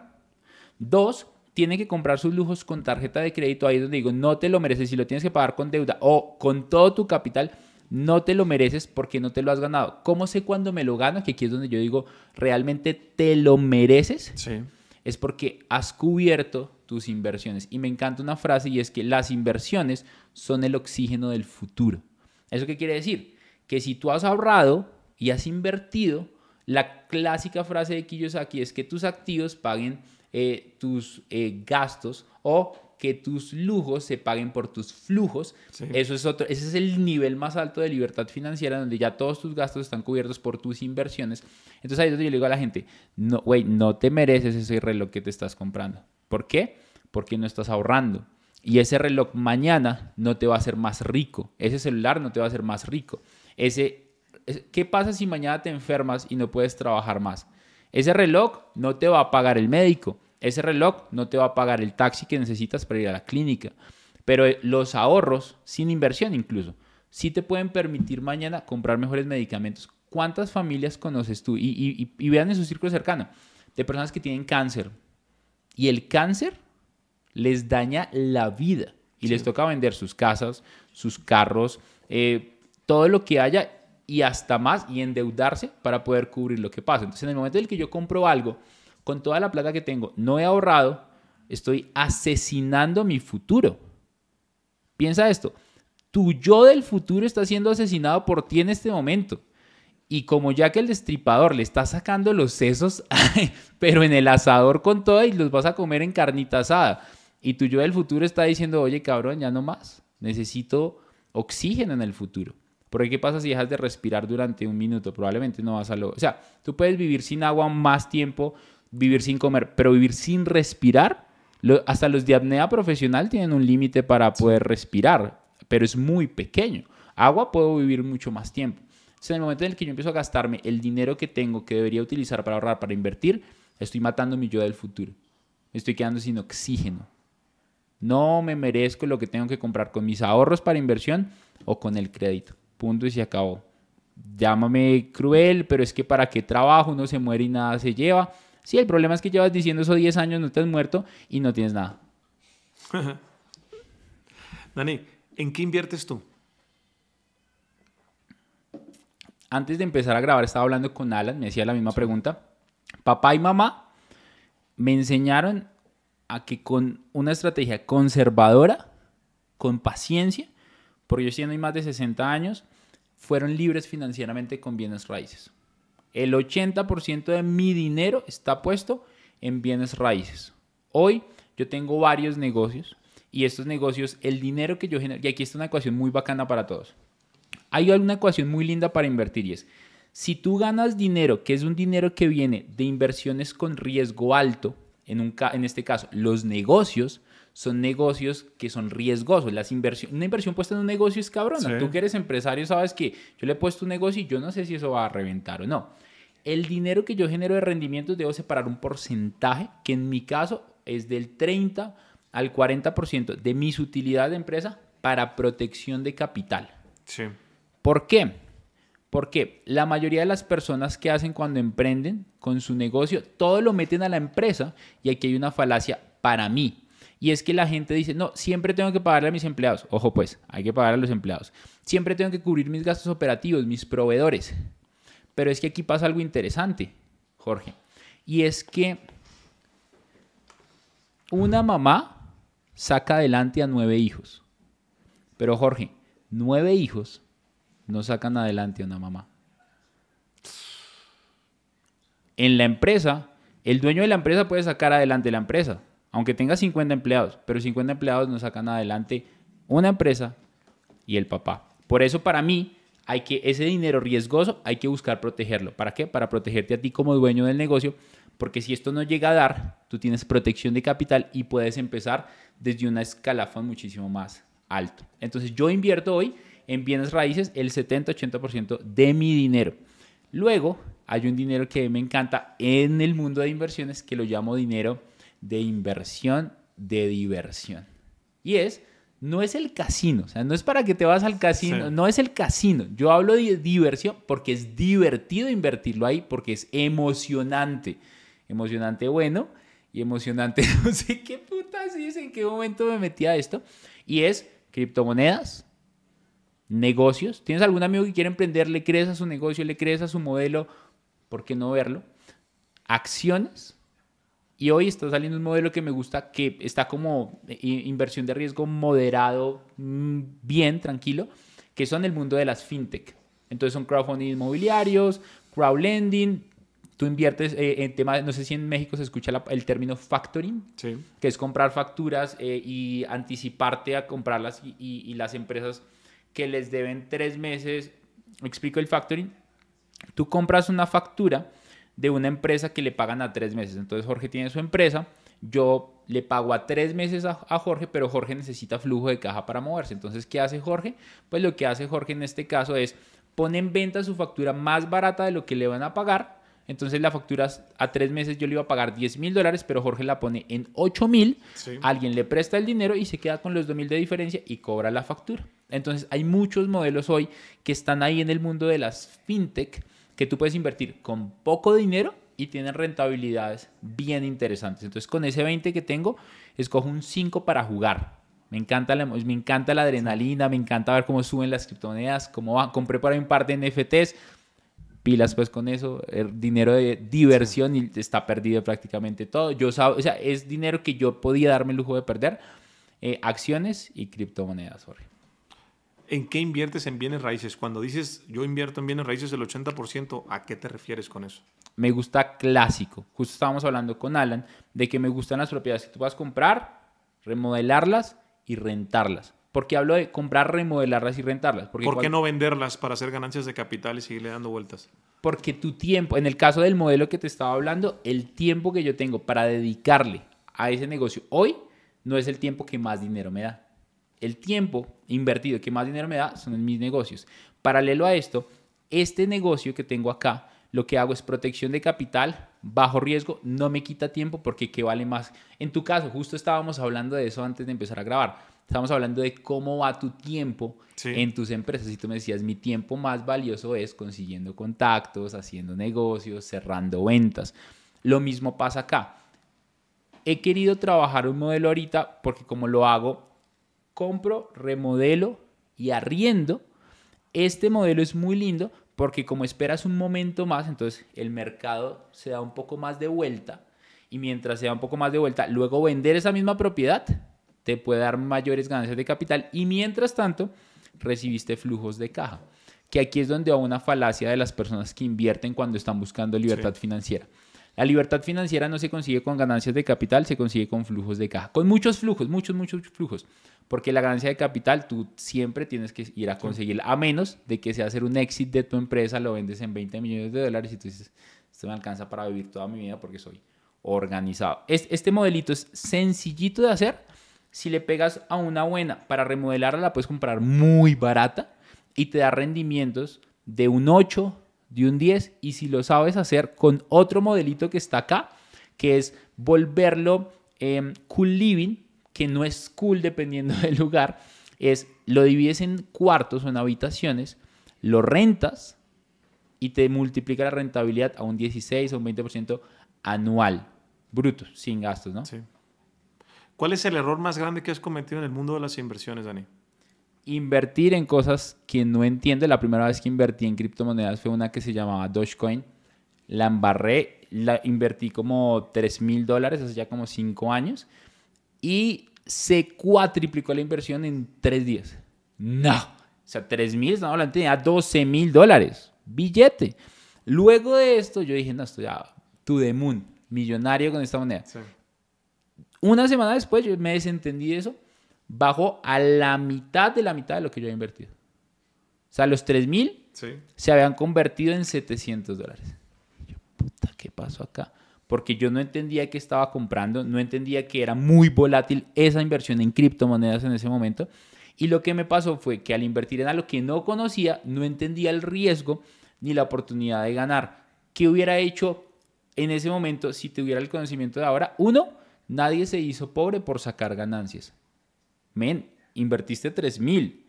Dos, tienen que comprar sus lujos con tarjeta de crédito. Ahí es donde digo, no te lo mereces. Si lo tienes que pagar con deuda o con todo tu capital, no te lo mereces porque no te lo has ganado. ¿Cómo sé cuándo me lo gano? Que aquí es donde yo digo, realmente te lo mereces. Sí. Es porque has cubierto tus inversiones. Y me encanta una frase y es que las inversiones son el oxígeno del futuro. ¿Eso qué quiere decir? Que si tú has ahorrado y has invertido, la clásica frase de Kiyosaki es que tus activos paguen eh, tus eh, gastos o que tus lujos se paguen por tus flujos. Eso es otro, ese es el nivel más alto de libertad financiera donde ya todos tus gastos están cubiertos por tus inversiones. Entonces ahí yo le digo a la gente, no, güey, no te mereces ese reloj que te estás comprando. ¿Por qué? Porque no estás ahorrando. Y ese reloj mañana no te va a hacer más rico. Ese celular no te va a hacer más rico. Ese, ¿Qué pasa si mañana te enfermas y no puedes trabajar más? Ese reloj no te va a pagar el médico. Ese reloj no te va a pagar el taxi que necesitas para ir a la clínica. Pero eh, los ahorros, sin inversión incluso, sí te pueden permitir mañana comprar mejores medicamentos. ¿Cuántas familias conoces tú? Y, y vean en su círculo cercano, de personas que tienen cáncer. Y el cáncer les daña la vida y les toca vender sus casas, sus carros, eh, todo lo que haya y hasta más y endeudarse para poder cubrir lo que pasa. Entonces en el momento en el que yo compro algo, con toda la plata que tengo, no he ahorrado, estoy asesinando mi futuro. Piensa esto, tu yo del futuro está siendo asesinado por ti en este momento. Y como ya que el destripador le está sacando los sesos, (laughs) pero en el asador con todo y los vas a comer en carnita asada. Y tu yo del futuro está diciendo, oye cabrón, ya no más. Necesito oxígeno en el futuro. Porque ¿qué pasa si dejas de respirar durante un minuto? Probablemente no vas a lo... O sea, tú puedes vivir sin agua más tiempo, vivir sin comer, pero vivir sin respirar, hasta los de apnea profesional tienen un límite para poder respirar, pero es muy pequeño. Agua puedo vivir mucho más tiempo. Entonces, en el momento en el que yo empiezo a gastarme el dinero que tengo, que debería utilizar para ahorrar, para invertir, estoy matando mi yo del futuro. me Estoy quedando sin oxígeno. No me merezco lo que tengo que comprar con mis ahorros para inversión o con el crédito. Punto y se acabó. Llámame cruel, pero es que para qué trabajo, uno se muere y nada se lleva. Sí, el problema es que llevas diciendo eso 10 años, no te has muerto y no tienes nada. (laughs) Dani, ¿en qué inviertes tú? Antes de empezar a grabar estaba hablando con Alan, me hacía la misma pregunta. Papá y mamá me enseñaron a que con una estrategia conservadora, con paciencia, porque yo hay más de 60 años, fueron libres financieramente con bienes raíces. El 80% de mi dinero está puesto en bienes raíces. Hoy yo tengo varios negocios y estos negocios, el dinero que yo genero, y aquí está una ecuación muy bacana para todos. Hay una ecuación muy linda para invertir y es, si tú ganas dinero, que es un dinero que viene de inversiones con riesgo alto, en, este caso, los negocios son negocios que son riesgosos. Las inversiones una inversión puesta en un negocio es cabrona. Tú que eres empresario sabes que yo le he puesto un negocio y yo no sé si eso va a reventar o no. El dinero que yo genero de rendimiento debo separar un porcentaje que en mi caso es del 30 al 40% de mis utilidades de empresa para protección de capital. ¿Por qué? Porque la mayoría de las personas que hacen cuando emprenden con su negocio, todo lo meten a la empresa y aquí hay una falacia para mí. Y es que la gente dice, no, siempre tengo que pagarle a mis empleados. Ojo pues, hay que pagar a los empleados. Siempre tengo que cubrir mis gastos operativos, mis proveedores. Pero es que aquí pasa algo interesante, Jorge. Y es que una mamá saca adelante a nueve hijos. Pero Jorge, nueve hijos no sacan adelante a una mamá. En la empresa, el dueño de la empresa puede sacar adelante la empresa, aunque tenga 50 empleados, pero 50 empleados no sacan adelante una empresa y el papá. Por eso para mí hay que ese dinero riesgoso hay que buscar protegerlo. ¿Para qué? Para protegerte a ti como dueño del negocio, porque si esto no llega a dar, tú tienes protección de capital y puedes empezar desde una escalafón muchísimo más alto. Entonces yo invierto hoy en bienes raíces el 70-80% de mi dinero. Luego hay un dinero que me encanta en el mundo de inversiones que lo llamo dinero de inversión de diversión. Y es, no es el casino, o sea, no es para que te vas al casino, no es el casino. Yo hablo de diversión porque es divertido invertirlo ahí, porque es emocionante. Emocionante bueno y emocionante (laughs) no sé qué putas es, en qué momento me metí esto. Y es criptomonedas, negocios. ¿Tienes algún amigo que quiere emprender? ¿Le crees a su negocio? ¿Le crees a su modelo? ¿Por qué no verlo? Acciones. Y hoy está saliendo un modelo que me gusta, que está como eh, inversión de riesgo moderado, mm, bien, tranquilo, que son el mundo de las fintech. Entonces son crowdfunding inmobiliarios, crowdlending, tú inviertes eh, en temas, no sé si en México se escucha el término factoring, que es comprar facturas eh, y anticiparte a comprarlas y las empresas que les deben tres meses. explico el factoring. Tú compras una factura de una empresa que le pagan a tres meses. Entonces Jorge tiene su empresa, yo le pago a tres meses a, Jorge, pero Jorge necesita flujo de caja para moverse. Entonces, ¿qué hace Jorge? Pues lo que hace Jorge en este caso es pone en venta su factura más barata de lo que le van a pagar. Entonces la factura a tres meses yo le iba a pagar 10 mil dólares, pero Jorge la pone en 8 mil. Alguien le presta el dinero y se queda con los 2 mil de diferencia y cobra la factura. Entonces hay muchos modelos hoy que están ahí en el mundo de las fintech que tú puedes invertir con poco dinero y tienen rentabilidades bien interesantes. Entonces con ese 20 que tengo, escojo un 5 para jugar. Me encanta, la, me encanta la adrenalina, me encanta ver cómo suben las criptomonedas, cómo van. Compré para un par de NFTs, pilas pues con eso, el er, dinero de diversión y está perdido prácticamente todo. Yo o sea, es dinero que yo podía darme el lujo de perder. Eh, acciones y criptomonedas, Jorge. ¿En qué inviertes en bienes raíces? Cuando dices yo invierto en bienes raíces el 80%, ¿a qué te refieres con eso? Me gusta clásico. Justo estábamos hablando con Alan de que me gustan las propiedades que tú vas a comprar, remodelarlas y rentarlas. ¿Por qué hablo de comprar, remodelarlas y rentarlas? Porque ¿Por qué no venderlas para hacer ganancias de capital y seguirle dando vueltas? Porque tu tiempo, en el caso del modelo que te estaba hablando, el tiempo que yo tengo para dedicarle a ese negocio hoy no es el tiempo que más dinero me da el tiempo invertido que más dinero me da son en mis negocios. Paralelo a esto, este negocio que tengo acá, lo que hago es protección de capital, bajo riesgo, no me quita tiempo porque qué vale más. En tu caso, justo estábamos hablando de eso antes de empezar a grabar. Estamos hablando de cómo va tu tiempo en tus empresas. Y tú me decías, mi tiempo más valioso es consiguiendo contactos, haciendo negocios, cerrando ventas. Lo mismo pasa acá. He querido trabajar un modelo ahorita porque como lo hago compro, remodelo y arriendo. Este modelo es muy lindo porque como esperas un momento más, entonces el mercado se da un poco más de vuelta y mientras se da un poco más de vuelta, luego vender esa misma propiedad te puede dar mayores ganancias de capital y mientras tanto recibiste flujos de caja, que aquí es donde va una falacia de las personas que invierten cuando están buscando libertad financiera. La libertad financiera no se consigue con ganancias de capital, se consigue con flujos de caja, con muchos flujos, muchos, muchos flujos, porque la ganancia de capital tú siempre tienes que ir a conseguirla. a menos de que sea hacer un exit de tu empresa, lo vendes en 20 millones de dólares y tú dices, esto me alcanza para vivir toda mi vida porque soy organizado. Este modelito es sencillito de hacer. Si le pegas a una buena para remodelarla, la puedes comprar muy barata y te da rendimientos de un 8, de un 10 y si lo sabes hacer con otro modelito que está acá, que es volverlo em, cool living, que no es cool dependiendo (laughs) del lugar, es lo divides en cuartos o en habitaciones, lo rentas y te multiplica la rentabilidad a un 16 o un 20% anual, bruto, sin gastos, ¿no? Sí. ¿Cuál es el error más grande que has cometido en el mundo de las inversiones, Dani? invertir en cosas que no entiende La primera vez que invertí en criptomonedas fue una que se llamaba Dogecoin. La embarré, la invertí como 3 mil dólares hace ya como 5 años y se cuatriplicó la inversión en 3 días. No, o sea, 3 mil, estamos hablando de 12 mil dólares, billete. Luego de esto, yo dije, no, estoy ya to the moon, millonario con esta moneda. Una semana después, yo me desentendí de eso Bajo a la mitad de la mitad de lo que yo había invertido. O sea, los 3 mil se habían convertido en 700 dólares. puta, ¿qué pasó acá? Porque yo no entendía que estaba comprando, no entendía que era muy volátil esa inversión en criptomonedas en ese momento. Y lo que me pasó fue que al invertir en algo que no conocía, no entendía el riesgo ni la oportunidad de ganar. ¿Qué hubiera hecho en ese momento si tuviera el conocimiento de ahora? Uno, nadie se hizo pobre por sacar ganancias men, invertiste 3 mil,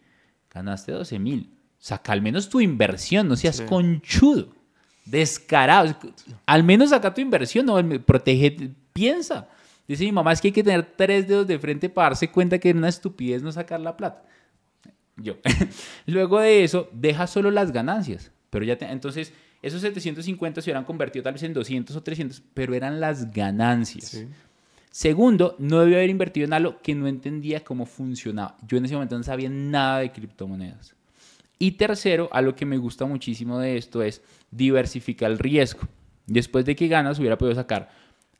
ganaste 12 mil. Saca al menos tu inversión, no seas conchudo, descarado. Al menos saca tu inversión, no, protege, piensa. Dice mi mamá, es que hay que tener tres dedos de frente para darse cuenta que es una estupidez no sacar la plata. Yo. (laughs) Luego de eso, deja solo las ganancias. Pero ya entonces, esos 750 se hubieran convertido tal vez en 200 o 300, pero eran las ganancias. Sí. Segundo, no debió haber invertido en algo que no entendía cómo funcionaba. Yo en ese momento no sabía nada de criptomonedas. Y tercero, algo que me gusta muchísimo de esto es diversificar el riesgo. Después de que ganas, hubiera podido sacar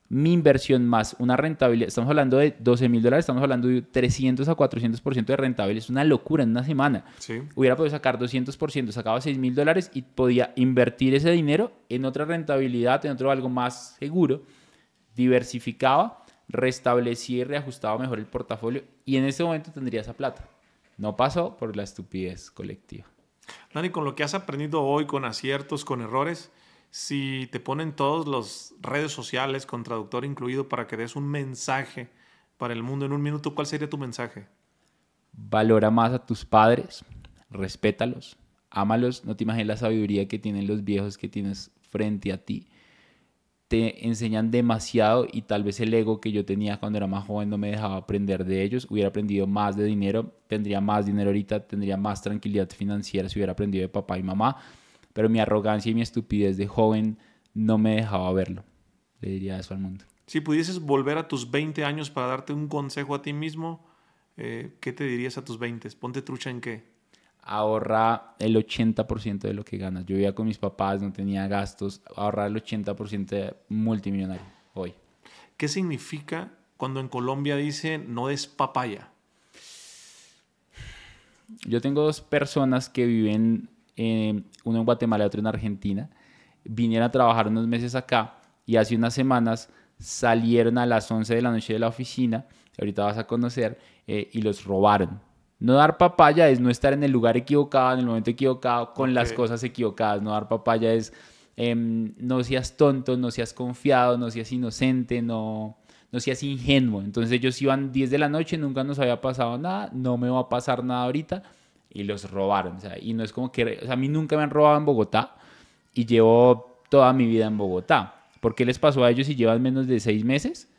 mi inversión más una rentabilidad. Estamos hablando de 12 mil dólares, estamos hablando de 300 a 400% de rentabilidad. Es una locura en una semana. Hubiera podido sacar 200%, sacaba 6 mil dólares y podía invertir ese dinero en otra rentabilidad, en otro algo más seguro. Diversificaba restablecí y reajustado mejor el portafolio y en ese momento tendría esa plata. No pasó por la estupidez colectiva. Dani, con lo que has aprendido hoy, con aciertos, con errores, si te ponen todas las redes sociales, con traductor incluido, para que des un mensaje para el mundo en un minuto, ¿cuál sería tu mensaje? Valora más a tus padres, respétalos, ámalos, no te imagines la sabiduría que tienen los viejos que tienes frente a ti te enseñan demasiado y tal vez el ego que yo tenía cuando era más joven no me dejaba aprender de ellos, hubiera aprendido más de dinero, tendría más dinero ahorita, tendría más tranquilidad financiera si hubiera aprendido de papá y mamá, pero mi arrogancia y mi estupidez de joven no me dejaba verlo, le diría eso al mundo. Si pudieses volver a tus 20 años para darte un consejo a ti mismo, eh, ¿qué te dirías a tus 20? Ponte trucha en qué ahorra el 80% de lo que ganas. Yo vivía con mis papás, no tenía gastos, ahorrar el 80% multimillonario hoy. ¿Qué significa cuando en Colombia dicen no des papaya? Yo tengo dos personas que viven, eh, uno en Guatemala y otro en Argentina. Vinieron a trabajar unos meses acá y hace unas semanas salieron a las 11 de la noche de la oficina, ahorita vas a conocer, eh, y los robaron no dar papaya es no estar en el lugar equivocado, en el momento equivocado, con las cosas equivocadas. No dar papaya es em, no seas tonto, no seas confiado, no seas inocente, no, no seas ingenuo. Entonces ellos iban 10 de la noche, nunca nos había pasado nada, no me va a pasar nada ahorita. Y los robaron. O sea, y no es como que... a mí nunca me han robado en Bogotá y llevo toda mi vida en Bogotá. ¿Por qué les pasó a ellos si llevan menos de 6 meses?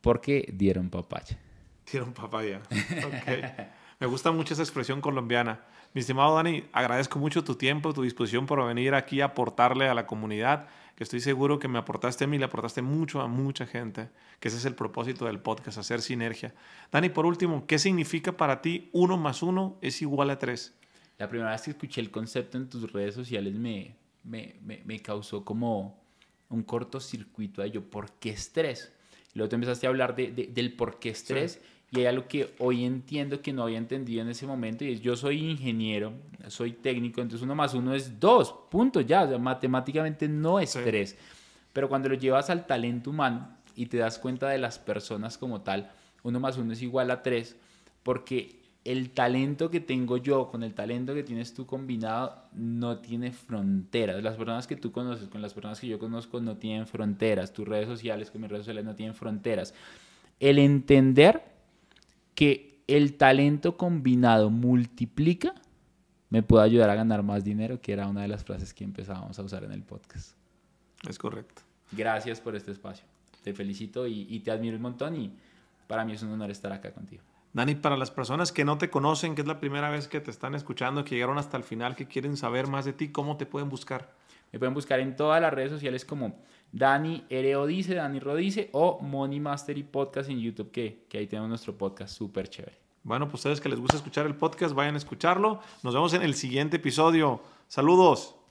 Porque dieron papaya. Dieron papaya. (laughs) Me gusta mucho esa expresión colombiana. Mi estimado Dani, agradezco mucho tu tiempo, tu disposición por venir aquí a aportarle a la comunidad, que estoy seguro que me aportaste a mí, le aportaste mucho a mucha gente, que ese es el propósito del podcast, hacer sinergia. Dani, por último, ¿qué significa para ti uno más uno es igual a tres? La primera vez que escuché el concepto en tus redes sociales me, me, causó como un cortocircuito a ello, ¿por qué estrés? Y luego te empezaste a hablar de, del por qué estrés sí. Y hay algo que hoy entiendo que no había entendido en ese momento y es yo soy ingeniero, soy técnico, entonces uno más uno es dos, punto ya, matemáticamente no es tres. Pero cuando lo llevas al talento humano y te das cuenta de las personas como tal, uno más uno es igual a tres, porque el talento que tengo yo con el talento que tienes tú combinado no tiene fronteras. Las personas que tú conoces con las personas que yo conozco no tienen fronteras. Tus redes sociales con mis redes sociales no tienen fronteras. El entender que el talento combinado multiplica me puede ayudar a ganar más dinero, que era una de las frases que empezábamos a usar en el podcast. Es correcto. Gracias por este espacio. Te felicito y, y te admiro un montón y para mí es un honor estar acá contigo. Dani, para las personas que no te conocen, que es la primera vez que te están escuchando, que llegaron hasta el final, que quieren saber más de ti, ¿cómo te pueden buscar? Me pueden buscar en todas las redes sociales como Dani Ereodice, Dani Rodice o Money Mastery Podcast en YouTube, que, que ahí tenemos nuestro podcast súper chévere. Bueno, pues ustedes que les gusta escuchar el podcast, vayan a escucharlo. Nos vemos en el siguiente episodio. Saludos.